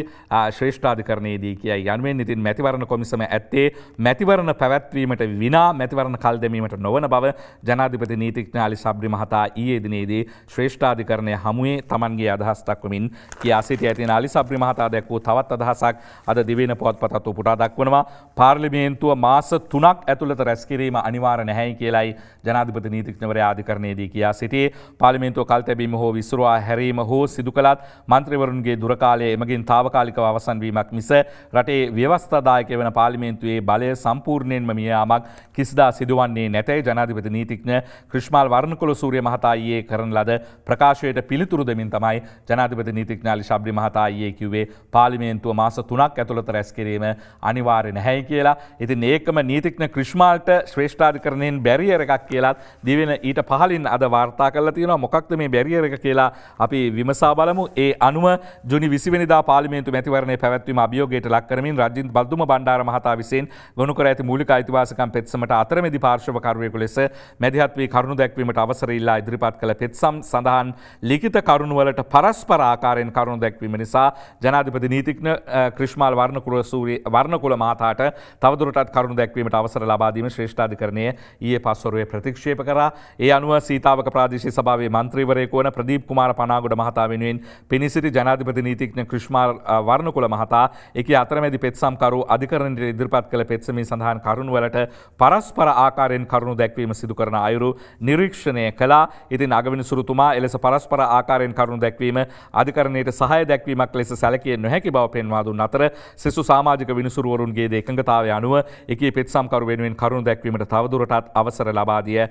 ශ්‍රේෂ්ඨාධිකරණයේදී කියයි යනුවෙන් ඉතින් මැතිවරණ කොමිසම ඇත්තේ මැතිවරණ පැවැත්වීමට විනා මැතිවරණ කල්දැමීමට නොවන බව ජනාධිපති නීතිඥාලි සබ්‍රි මහතා ඊයේ දිනේදී ශ්‍රේෂ්ඨාධිකරණ විවරණය හමුවේ තමන්ගේ අදහස් දක්වමින් කියා සිටිය ඇති අලි සබ්‍රි මහතා දැක්වූ තවත් අදහසක් අද දිවෙන පොත්පතත් උපුටා දක්වනවා පාර්ලිමේන්තුව මාස තුනක් ඇතුළත රැස්කිරීම අනිවාර්ය නැහැයි කියලයි ජනාධිපති නීතිඥවරයා අධිකරණයේදී කියා සිටියේ පාර්ලිමේන්තුව කල් තැබීම හෝ විසුරුවා හැරීම හෝ සිදු කළත් මන්ත්‍රීවරුන්ගේ දුරකාලය එමගින් తాවකාලිකව අවසන් වීමක් මිස රටේ ව්‍යවස්ථාදායක වෙන පාර්ලිමේන්තුවේ බලය සම්පූර්ණයෙන්ම මිය යාමක් කිසිදා සිදුවන්නේ නැතැයි ජනාධිපති නීතිඥ ක්‍රිෂ්මාල් වර්ණකුල සූරිය මහතා ඊයේ කරන ලද ප්‍රකාශයට තත්වයට පිළිතුරු දෙමින් තමයි ජනාධිපති නීතිඥාලි ශබ්‍රි මහතා අයියේ කිව්වේ පාර්ලිමේන්තුව මාස 3ක් ඇතුළත රැස් කිරීම අනිවාර්ය නැහැයි කියලා. ඉතින් ඒකම නීතිඥ ක්‍රිෂ්මාල්ට ශ්‍රේෂ්ඨාධිකරණයෙන් බැරියර් එකක් කියලා දිවෙන ඊට පහලින් අද වාර්තා කරලා තියෙනවා. මොකක්ද මේ බැරියර් එක කියලා අපි විමසා බලමු. ඒ අනුව ජුනි 20 වෙනිදා පාර්ලිමේන්තු මැතිවරණය පැවැත්වීම අභියෝගයට ලක් කරමින් රජිත් බල්දුම බණ්ඩාර මහතා විසින් ගොනු කර ඇති මූලික අයිතිවාසිකම් පෙත්සමට අතරමැදි පාර්ශ්වකරුවෙකු ලෙස මැදිහත් වී කරුණු දැක්වීමට අවසර ඉල්ලා ඉදිරිපත් කළ පෙත්සම් සඳහන් ලිඛිත කරුණුවලට පරස්පර ආකාරයෙන් කරුණු දැක්වීම නිසා ජනාධිපති නීතිඥ ක්‍රිෂ්මාල් වර්ණකුල සූරි වර්ණකුල මහතාට තවදුරටත් කරුණු දැක්වීමට අවසර ලබා දීම ශ්‍රේෂ්ඨාධිකරණය ඊයේ පස්වරුවේ ප්‍රතික්ෂේප කරා. ඒ අනුව සීතාවක ප්‍රාදේශීය සභාවේ මන්ත්‍රීවරයෙකු වන ප්‍රදීප් කුමාර පනාගොඩ මහතා වෙනුවෙන් පෙනී සිටි ජනාධිපති නීතිඥ ක්‍රිෂ්මාල් වර්ණකුල මහතා එකී අතරමැදි පෙත්සම්කරු අධිකරණයට ඉදිරිපත් කළ පෙත්සමින් සඳහන් කරුණුවලට පරස්පර ආකාරයෙන් කරුණු දැක්වීම සිදු කරන අයුරු නිරීක්ෂණය කළා. ඉතින් අගවිනි සුරුතුමා එලෙස පරස්පර තත්පර ආකාරයෙන් කරුණු දැක්වීම අධිකරණයට සහය දැක්වීමක් ලෙස සැලකිය නොහැකි බව පෙන්වා දුන් අතර සෙසු සමාජික විනිසුරුවරුන්ගේ එකඟතාවය අනුව එකී පෙත්සම්කරු වෙනුවෙන් කරුණු දැක්වීමට තවදුරටත් අවසර ලබා දිය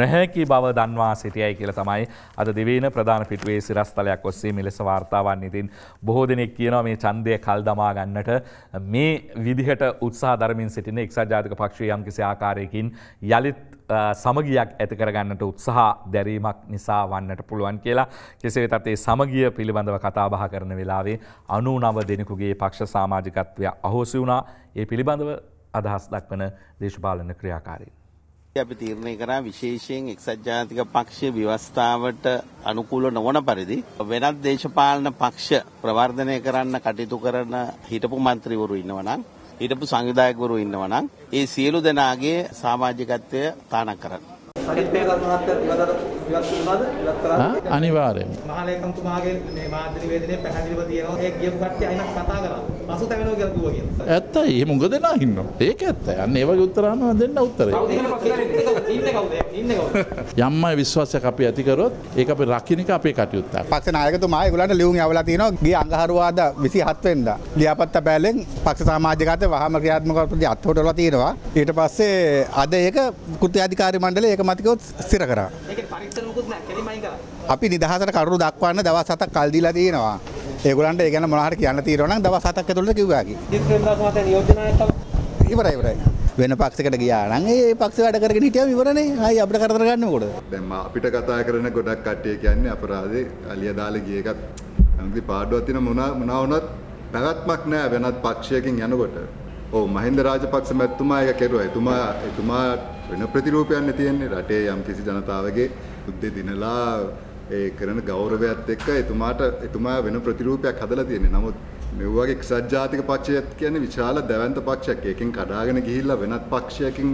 නොහැකි බව දන්වා සිටියයි කියලා තමයි අද දෙවේන ප්‍රධාන පිටුවේ සිරස්තලයක් ඔස්සේ මෙලෙස වාර්තාවන් ඉතින් බොහෝ දෙනෙක් කියනවා මේ ඡන්දය කල් දමා ගන්නට මේ විදිහට උත්සාහ දරමින් සිටින එක්සත් ජාතික පක්ෂයේ යම්කිසි ආකාරයකින් යලිත් සමගියක් ඇති කරගන්නට උත්සාහ දැරීමක් නිසා වන්නට පුළුවන් කියලා කෙසේ වෙතත් ඒ සමගිය පිළිබඳව කතාබහ කරන වෙලාවේ අනුනව දෙනෙකුගේ පක්ෂ සමාජිකත්වය අහෝසි වුණා ඒ පිළිබඳව අදහස් දක්වන දේශපාලන ක්‍රියාකාරීන්. අපි තීරණය කරා විශේෂයෙන් එක්සත් ජාතික පක්ෂය ව්‍යවස්ථාවට අනුකූල නොවන පරිදි වෙනත් දේශපාලන පක්ෂ ප්‍රවර්ධනය කරන්න කටයුතු කරන හිටපු මන්ත්‍රීවරු ඉන්නවනම් හිටපු සංවිධායකවරු ඉන්නවා නම් ඒ සියලු දෙනාගේ සමාජිකත්වය තානක් කරන්න. අනිත් මේ කරුණ මහත්තයා අනිවාර්යෙන් මහලේකම්තුමාගේ මේ මාධ්‍ය නිවේදනයේ පැහැදිලිව තියෙනවා ඒ කියපු කට්ටිය අයිනක් කතා කරා පසුතැවෙනවා කියලා කිව්වා කියලා ඇත්තයි එහෙම උඟ දෙනා ඉන්නවා ඒක ඇත්තයි අන්න ඒ වගේ උත්තර අහනවා දෙන්න උත්තරේ [laughs] යම්ම විශ්වාසයක් අපි ඇති කරොත් ඒක අපි රකින්න එක අපේ කටයුත්ත පක්ෂ නායකතුමා ඒගොල්ලන්ට ලියුම් යවලා තිනවා ගිය අඟහරුවාදා 27 වෙනිදා ලියාපත්ත පෑලෙන් පක්ෂ සමාජගත වහම ක්‍රියාත්මක කරපු අත් හොටවලා තියෙනවා ඊට පස්සේ අද ඒක කෘත්‍යාධිකාරී මණ්ඩලය ඒක මතකව ස්ථිර කරා ඒක අපි නිදහසට කරු දක්වන්න දවස් හතක් කල් දීලා තියෙනවා. ඒගොල්ලන්ට ඒ ගැන මොනවාහරි කියන්න තියෙනවා නම් දවස් හතක් ඇතුළත කිව්වා කි. ඉවරයි ඉවරයි. වෙන පක්ෂකට ගියානම් ඒ පක්ෂ වැඩ කරගෙන හිටියම ඉවරනේ. ආයි අපිට කරදර ගන්න මොකද? දැන් මා අපිට කතා කරන ගොඩක් කට්ටිය කියන්නේ අපරාධේ අලිය දාලා ගිය එකත් අනිත් පාඩුවක් තියෙන මොන මොනවා වුණත් පැවැත්මක් නෑ වෙනත් පක්ෂයකින් යනකොට. ඕ මහින්ද රාජපක්ෂ මැතිතුමා එක කෙරුවා. එතුමා එතුමා වෙන ප්‍රතිරූපයක් නේ තියෙන්නේ. රටේ යම් කිසි ජනතාවගේ යුද්ධේ දිනලා ඒ කරන ගෞරවයත් එක්ක එතුමාට එතුමා වෙන ප්‍රතිරූපයක් හදලා තියෙන්නේ. නමුත් මේ වගේ එක්සත් ජාතික පක්ෂයත් කියන්නේ විශාල දැවැන්ත පක්ෂයක්. ඒකෙන් කඩාගෙන ගිහිල්ලා වෙනත් පක්ෂයකින්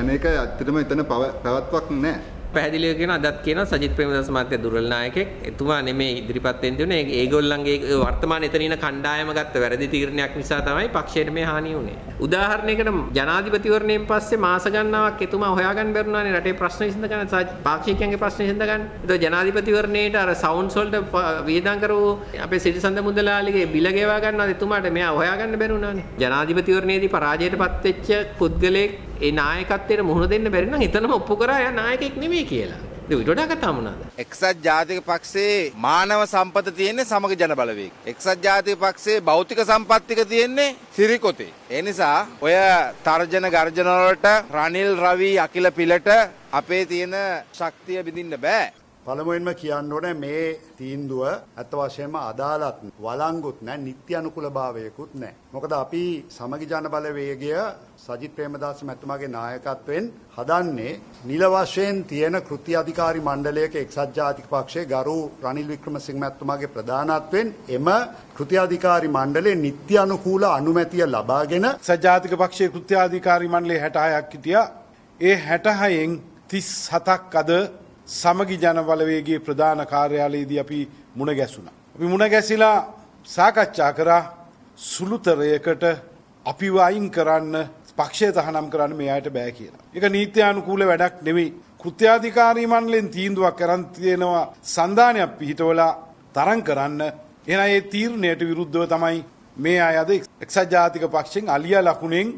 යන එක ඇත්තටම එතන පැවැත්මක් නැහැ. පැහැදිලිව කියන අදත් කියන සජිත් ප්‍රේමදාස මහත්තයා දුර්වල නායකයෙක්. එතුමා නෙමේ ඉදිරිපත් වෙන්න තියෙන්නේ. ඒගොල්ලන්ගේ වර්තමාන එතන ඉන්න කණ්ඩායම ගත්ත වැරදි තීරණයක් නිසා තමයි පක්ෂයට මේ හානිය වුනේ. උදාහරණයකට ජනාධිපතිවරණයෙන් පස්සේ මාස ගණනාවක් එතුමා හොයාගන්න බැරුණානේ රටේ ප්‍රශ්න විසඳ ගන්න පාක්ෂිකයන්ගේ ප්‍රශ්න විසඳ ගන්න. ඒක ජනාධිපතිවරණයට අර සවුන්ඩ්ස් වලට වියදම් කරවෝ අපේ සිරිසඳ මුදලාලිගේ බිල ගෙවා ගන්නවා එතුමාට මෙයා හොයාගන්න බැරුණානේ. ජනාධිපතිවරණයේදී පරාජයටපත් වෙච්ච පුද්ගලෙක් ඒ නායකත්වයට මුහුණ දෙන්න බැරි නම් එතනම ඔප්පු කරා එයා නායකෙක් නෙමෙයි කියලා. ඒක ඊට වඩා කතා මොනවාද? එක්සත් ජාතික පක්ෂයේ මානව සම්පත තියෙන්නේ සමග ජන බලවේග. එක්සත් ජාතික පක්ෂයේ භෞතික සම්පත්තික තියෙන්නේ සිරිකොතේ. ඒ නිසා ඔය තර්ජන ගර්ජන වලට රනිල් රවි අකිල පිලට අපේ තියෙන ශක්තිය බිඳින්න බෑ. පළමුවෙන්ම කියන්න ඕනේ මේ තීන්දුව අත්ත වශයෙන්ම අදාළත් වළංගුත් නැහැ නිත්‍ය අනුකූලභාවයකුත් නැහැ. මොකද අපි සමගි ජන බලවේගය සජිත් ප්‍රේමදාස මැතිතුමාගේ නායකත්වයෙන් හදන්නේ නිල වශයෙන් තියෙන කෘති අධිකාරී මණ්ඩලයක එක්සත් ජාතික පක්ෂයේ ගරු රනිල් වික්‍රමසිංහ මැතිතුමාගේ ප්‍රධානත්වයෙන් එම කෘති අධිකාරී මණ්ඩලයේ නිත්‍ය අනුකූල අනුමැතිය ලබාගෙන සජාතික පක්ෂයේ කෘත්‍යාධිකාරී මණ්ඩලයේ 66ක් හිටියා. ඒ 66න් 37ක් අද සමගි ජනබලවේගේ ප්‍රධාන කාර්යාලයේදී අපි මුණ ගැසුණා. අපි මුණ ගැසිලා සාකච්ඡා කරා සුළුතරයකට අපිව අයින් කරන්න පක්ෂය තහනම් කරන්න මේ අයට බෑ කියලා. ඒක නීත්‍යානුකූල වැඩක් නෙමෙයි. කෘත්‍යාධිකාරී මණ්ඩලෙන් තීන්දුවක් කරන් තියෙනවා සන්දානයක් පිහිටවලා තරම් කරන්න. එහෙනම් ඒ තීරණයට විරුද්ධව තමයි මේ අය අද එක්සත් ජාතික පක්ෂෙන් අලියා ලකුණෙන්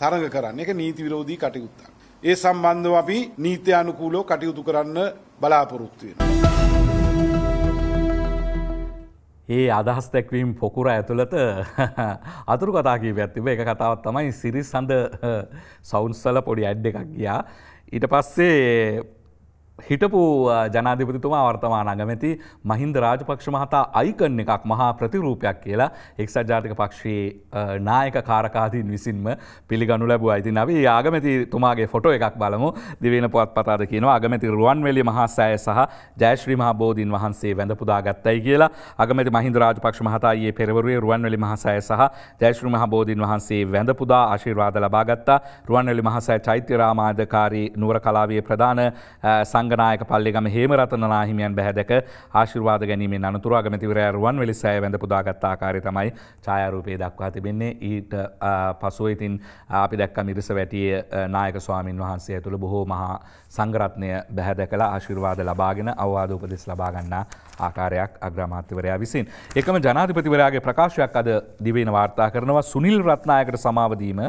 තරඟ කරන්නේ. ඒක නීති විරෝධී කටයුත්තක්. ඒ සම්බන්ධව අපි නීත්‍යානුකූලෝ කටයුතු කරන්න බලාපොරොත්තු වෙනවා. ඒ අදහස් දැක්වීම් පොකුර ඇතුළත [laughs] අතුරු කතාකීව ඇතිව එක කතාවත් තමයි සිරිස් සඳ [laughs] සෞන්සල පොඩි ඇඩ් එකක් ගියා. ඊට පස්සේ හිටපු ජනාධිපතිතුමා වර්තමානාගමැති මහින්ද රාජපක්ෂ මහතා අයිකන් එකක් මහා ප්‍රතිරූපයක් කියලා එක්සත් ජාතික පක්ෂයේ නායක කාරකාදීන් විසින්ම පිළිගනු ලැබූ අයිති නවී ආගමැති තුමාගේ ෆොටෝ එකක් බලමු දිවෙන පුවත් පතාද කියනවා අගමැති රුවන්වෙලි මහා සෑය සහ ජයශ්‍රී මහා බෝධීන් වහන්සේ වැඳපුදා ගත්තයි කියලා අගමැති මහින්ද රාජපක්ෂ මහතායේ පෙරවරුවේ රුවන්වැලි මහසෑය සහ ජයශ්‍රී මහා බෝධීන් වහන්සේ වැඳපුදා ආශිර්වාද ලබාගත්තා රුවන්වැලි මහසෑ චෛත්‍ය රාමාධකාරී නුවර කලාවේ ප්‍රධාන සං අංගනායක පල්ලිගම හේමරතනනාහිමියන් බැහැදක ආශිර්වාද ගැනීම අනතුරාගමතිවරයරුවන් වෙලිසෑ වැඳ පුදාගත්තා කාරය තමයි ඡායරූපය දක්වා තිබෙන්නේ ඊට පසුවඉතින් අපි දැක්ක මිරිස වැටිය නායක ස්වාමින් වහන්සේ ඇතුළ බොහෝ මහා සංගරත්නය බැහැදකලා ආශිර්වාද ලබාගෙන අවවාද උපදෙස් ලබාගන්නා ආකාරයක් අග්‍රමාත්‍යවරයා විසින්. එකම ජනාධිපතිවරයාගේ ප්‍රකාශයක් අද දිවෙන වාර්තා කරනවා සුනිල් රත්නායකට සමාවදීම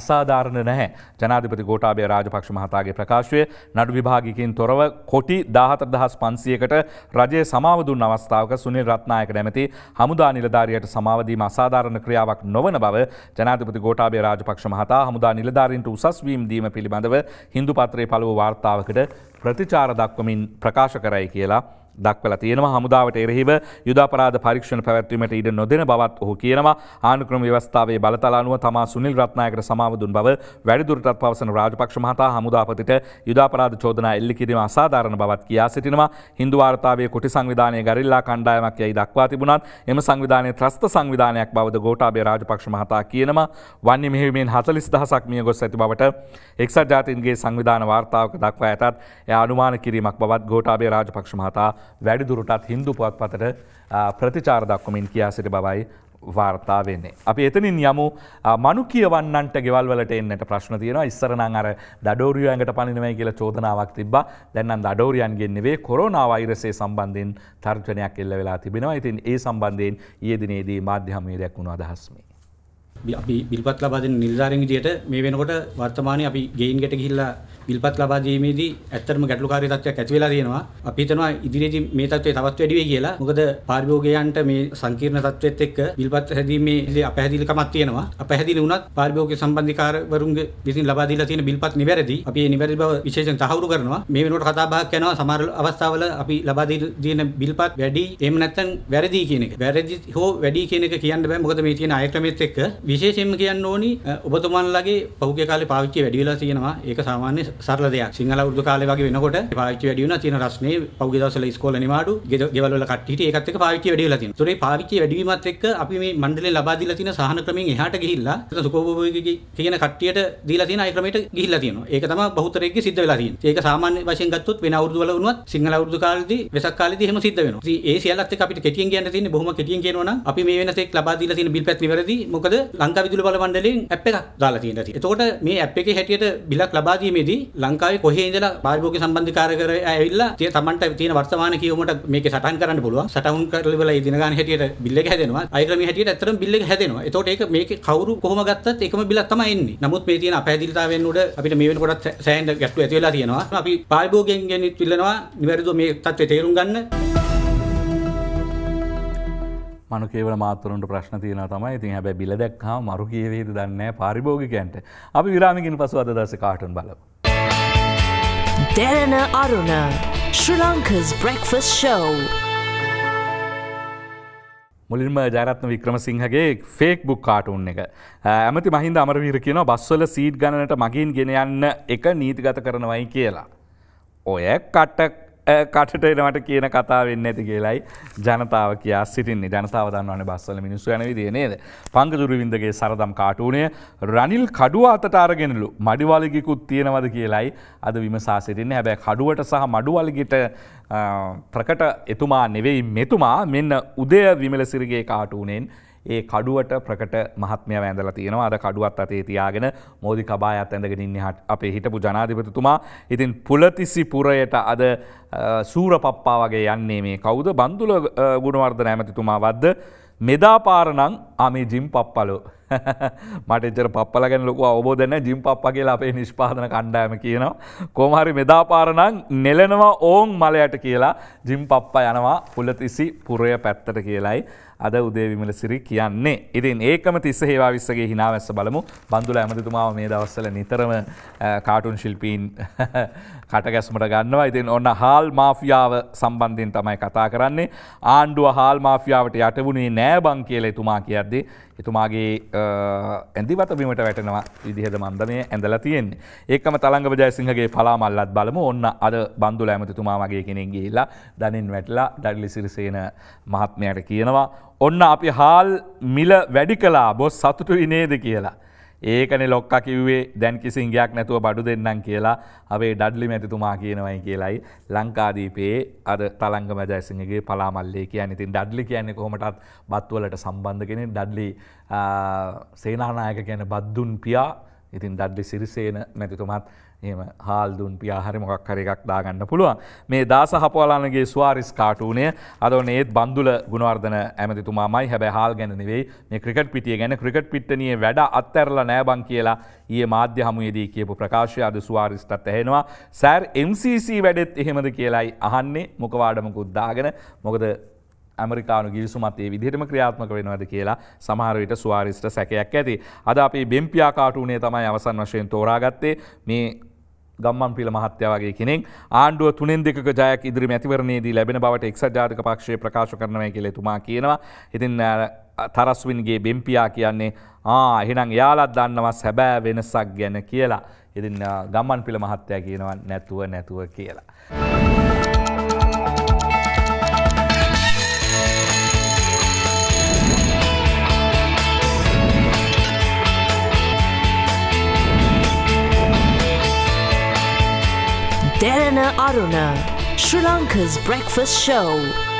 අසාධාරණ නැහැ ජනාධිපති ගෝටාබය රාජපක්ෂ මහතාගේ ප්‍රකාශය නඩු විභාගිකින් තොරව නව කොටි දාහතර දහස් පන්සියකට රජය සමාව දුන් අවස්ථාවක සුනිල් රත්නායක නැමති හමුදා නිලධාරියට සමාවදීම අසාධාරණ ක්‍රියාවක් නොවන බව ජනාධිපති ගෝඨාභය රාජපක්ෂ මහතා හමුදා නිලධාරීන්ට උසස් වීම් දීම පිළිබඳව හින්දු පත්‍රයේ පළව වාර්තාවකට ප්‍රතිචාර දක්වමින් ප්‍රකාශ කරයි කියලා දක්වල තියෙනවා හමුදාවට එරෙහිව යුදාපරාධ පරීක්ෂණ පැවැත්වීමට ඉඩ නොදෙන බවත් ඔහු කියනවා ආණුක්‍රම ව්‍යවස්ථාවේ බලතලානුව තමා සුනිල් රත්නායකට සමාව දුන් බව වැඩිදුරටත් පවසන රාජපක්ෂ මහතා හමුදාපතිට යුදාපරාධ චෝදනා එල්ලි කිරීම අසාධාරණ බවත් කියා සිටිනවා හින්දු වාර්තාවේ කොටි සංවිධානයේ ගරිල්ලා කණ්ඩායමක් යයි දක්වා තිබුණත් එම සංවිධානයේ ත්‍රස්ත සංවිධානයක් බවද ගෝඨාභය රාජපක්ෂ මහතා කියනවා වන්‍ය මෙහෙයුමෙන් 40000ක් මිය ගොස් ඇති බවට එක්සත් ජාතීන්ගේ සංවිධාන වාර්තාවක දක්වා ඇතත් එය අනුමාන කිරීමක් බවත් ගෝඨාභය රාජපක්ෂ මහතා වැඩිදුරටත් හින්දු පුවත්පතට ප්‍රතිචාර දක්වමින් කියා සිට බවයි වාර්තා වෙන්නේ. අපි එතනින් යමු මනු කියවන්නට ගෙවල් වලට එන්නට ප්‍රශ්න තියෙන ඉස්සරනං අර දඩෝරියයන්ට පනිනවයි කියල චෝදනාවක් තිබ දැන්නන් දඩෝරියන්ගෙන්න්නවේ කොරෝනාවෛරසේ සම්බන්ධයෙන් තර්ජනයක් එල්ල වෙලා තිබෙනවා ඉතින් ඒ සම්බන්ධයෙන් ඒ දිනේදී මාධ්‍යහමීරයක් වුණ අදහස්මේ. අපි බිල්පත් ලබා දෙන නිලධාරීන් විදියට මේ වෙනකොට වර්තමානයේ අපි ගෙයින් ගැට ගිහිල්ලා බිල්පත් ලබා දීමේදී ඇත්තටම ගැටලුකාරී තත්ත්වයක් ඇති වෙලා තියෙනවා. අපි හිතනවා ඉදිරියේදී මේ තත්ත්වය තවත් වැඩි වෙයි කියලා. මොකද පාරිභෝගිකයන්ට මේ සංකීර්ණ තත්ත්වෙත් එක්ක බිල්පත් හැදීමේ අපැහැදිලිකමක් තියෙනවා. අපැහැදිලි වුණත් පාරිභෝගික සම්බන්ධීකාරවරුන්ගේ විසින් ලබා දීලා තියෙන බිල්පත් නිවැරදි. අපි මේ නිවැරදි බව විශේෂයෙන් තහවුරු කරනවා. මේ වෙනකොට කතා බහක් යනවා සමහර අවස්ථාවල අපි ලබා දෙන බිල්පත් වැඩි එහෙම නැත්නම් වැරදි කියන එක. වැරදි හෝ වැඩි කියන එක කියන්න බෑ. මොකද මේ තියෙන අයක්‍රමෙත් එක්ක විශේෂයෙන්ම කියන්න ඕනි ඔබතුමන්ලගේ පහුගිය කාලේ පාවිච්චි වැඩි වෙලා තියෙනවා. ඒක සාමාන්‍ය සරල දෙයක්. සිංහල උරුදු කාලේ වගේ වෙනකොට පාවිච්චි වැඩි වුණා. තියෙන රස්නේ පහුගිය දවස්වල ඉස්කෝලේ නිවාඩු, ගෙවල් වල කට්ටිය හිටියේ ඒකත් එක්ක පාවිච්චි වැඩි වෙලා තියෙනවා. ඒතරේ පාවිච්චි වැඩි වීමත් එක්ක අපි මේ මණ්ඩලේ ලබා දීලා තියෙන සහන ක්‍රමෙන් එහාට ගිහිල්ලා සුකෝබෝබෝගේ කියන කට්ටියට දීලා තියෙන අය ක්‍රමයට ගිහිල්ලා තියෙනවා. ඒක තමයි බහුතරයේගේ සිද්ධ වෙලා තියෙන්නේ. ඒක සාමාන්‍ය වශයෙන් ගත්තොත් වෙන අවුරුදු වල වුණත් සිංහල අවුරුදු කාලේදී වෙසක් කාලේදී එහෙම සිද්ධ වෙනවා. ඉතින් ඒ සියල්ලත් එක්ක අපිට කෙටියෙන් කියන්න තියෙන්නේ බොහොම කෙටියෙන් කියනවනම් අපි මේ වෙනසෙක් ලබා දීලා තියෙන බිල් පැත් නිවැරදි. මොකද ලංකා විදුලි බල මණ්ඩලයෙන් ඇප් එකක් දාලා තියෙනවා. එතකොට මේ ඇප් එකේ හැටියට බිලක් ලබා දීමේදී ලංකාවේ කොහේ ඉඳලා පාරිභෝගික සම්බන්ධීකාර කර ඇවිල්ලා තිය Tamanට තියෙන වර්තමාන කියවමට මේක සටහන් කරන්න පුළුවන්. සටහන් කරලා ඉවරලා ඒ දින ගන්න හැටියට බිල් එක හැදෙනවා. අයික්‍රමී හැටියට ඇත්තටම බිල් එක හැදෙනවා. එතකොට ඒක මේකේ කවුරු කොහොම ගත්තත් එකම බිලක් තමයි එන්නේ. නමුත් මේ තියෙන අපහැදිලිතාවෙන් උඩ අපිට මේ වෙනකොටත් සෑහෙන ගැටලු ඇති වෙලා තියෙනවා. අපි පාරිභෝගිකයන්ගෙන් ඉල්ලනවා නිවැරදිව මේ තත්ත්වය තේරුම් ගන්න. මනුකේවල මාතරන්ට ප්‍රශ්න තියෙන තමයි ඉතින් හැබැ බිල දැක්හා මරු කියවේද දන්න පරිභෝගිකයන්ට අපි විරාමිකින් පසු අද දස කාටන් බලව. Derana Aruna Sri Lanka's breakfast show. මුලින්ම ජයරත්න වික්‍රමසිංහගේ ෆේක් බුක් කාටුන් එක ඇමති මහින්ද අමරවීර කියන බස්වල සීට් ගණනට මගින් ගෙන යන්න එක නීතිගත කරනවයි කියලා. ඔය කට්ට කටට එනවට කියන කතාවෙන්න ඇති කියලයි ජනතාව කියා සිටින්නේ ජනතාව දන්නවන බස්සල මිනිස්ස යන විදිේ නේද. පංගදුරුවින්දගේ සරදම් කාටුවනය රනිල් කඩුව අතට අරගෙනලු මඩිවලගිකුත් තියෙනවද කියලයි අද විමසා සිටින්න හැබැ කඩුවට සහ මඩුවලගිට ප්‍රකට එතුමා නෙවෙයි මෙතුමා මෙන්න උදය විමලසිරගේ කාටුවනෙන් ඒ කඩුවට ප්‍රකට මහත්මය වැෑඳල තියෙනවා අද කඩුවත් අතේ තියාගෙන මෝදි කබායත් ඇඳගෙන ඉන්නහට අපේ හිටපු ජනාධිපතුමා ඉතින් පුලතිසි පුරයට අද සූර පප්පා වගේ යන්නේ මේ කවුද බන්දුල ගුණවර්ධන ඇමතිතුමා වද්ද මෙදාපාරණං අමේ ජිම් පප්පලෝ. [laughs] මටචර පපල ගැන ලොක අවබෝධන ජිම් පප්ප කියලා අපේ නිෂ්පාදන කණ්ඩායම කියනවා. කෝමහරි මෙදාපාරණං නෙලනවා ඕන් මලයට කියලා ජිම් පප්ප යනවා පුලතිසි පුරය පැත්තට කියලයි. අද උදේවිමල සිරි කියන්නේ. ඉතින් ඒකම තිස්ස හේවා විස්සගේ හිනාවැස්ස බලමු බඳුල ඇමතිතුමාව මේ දවස්සල නිතරම කාටුන් ශිල්පීන් [laughs] කටගැස්මට ගන්නවා ඉතින් ඔන්න හාල් මාෆියාව සම්බන්ධින් තමයි කතා කරන්නේ ආණ්ඩුව හාල් මාෆියාවට යටවුණේ නෑබං කියල එතුමා කියද්දි එතුමාගේ ඇදිවත බිමට වැටනවා විදිහද මන්දමය ඇඳලා තියෙන්නේ. ඒකම තළංග ජයසිංහගේ පලාමල්ලත් බලම ඔන්න අද බන්ඳු ඇමතිතුමාමගේ කෙනෙක් ගිහිල්ලා දනින් වැටලා ඩඩලි සිරිසේන මහත්මයට කියනවා. ඔන්න අපි හාල් මිල වැඩි කලා බොස් සතුටු ඉනේද කියලා. ඒකන ලොක්ක කිවේ දැන් කිසිංගයක් නැතුව බඩු දෙන්නම් කියලා අපේ ඩඩ්ලි මැතිතුමා කියනවයි කියලයි ලංකාදීපේ අද තළංග මජයසිගේ පලාමල්ලේ කියන ඉතින් ඩඩ්ලි කියන්නේ කොමටත් බත්වලට සම්බන්ධ කෙනෙ ඩඩ්ලි සේනානායක කියන බද්දුන් පියා ඉතින් ඩඩ්ලි සිරිසේන මැතිතුමත් එම හාල්දුන් පියාහරි මොකක් හර එකක් දාගන්න පුළුවන් මේ දාස හපවලනගේ ස්වාරිස් කාටූනය අද නේත් බන්දුල ගුණවර්ධන ඇමතිතුමාමයි හැබැ හල් ගැනනෙවෙයි මේ ක්‍රිකට් පිටිය ගැන ක්‍රිකට් පිට්ටනිය වැඩ අත්තරල නෑබං කියලා ඒ මාධ්‍ය හමුයේදී කියපු ප්‍රකාශය අද ස්වාරිස්ටත් ඇහෙනවා සෑර් MCC වැඩෙත් එහෙමද කියලායි අහන්නේ මොකවාඩමකුත් දාගෙන මොකද ඇමරිකානු ගිවිසුමත්ඒ විදිහටම ක්‍රියාත්මක වෙනවද කියලා සමහරවිට ස්වාරිස්ට සැකයක් ඇති. අද අපේ බෙම්පියාකාටුනේ තමයි අවසන් වශයෙන් තෝරාගත්තේ මේ ගම්මන් පිළ මහත්‍යාවගේ කෙනෙක් ආණ්ඩුව තුනෙන් දෙක ජයක් ඉදිරි මැතිවරණයේදී ලැබෙන බවට එක්සත් ජාතික පක්ෂය ප්‍රකාශ කරනවා කියලා එතුමා කියනවා. ඉතින් තරස්වින්ගේ බෙම්පියා කියන්නේ ආ එහෙනම් යාලත් දන්නවා සැබෑ වෙනසක් ගැන කියලා. ඉතින් ගම්මන් පිළ මහත්තයා කියනවා නැතුව නැතුව කියලා. Darana Aruna, Sri Lanka's breakfast show.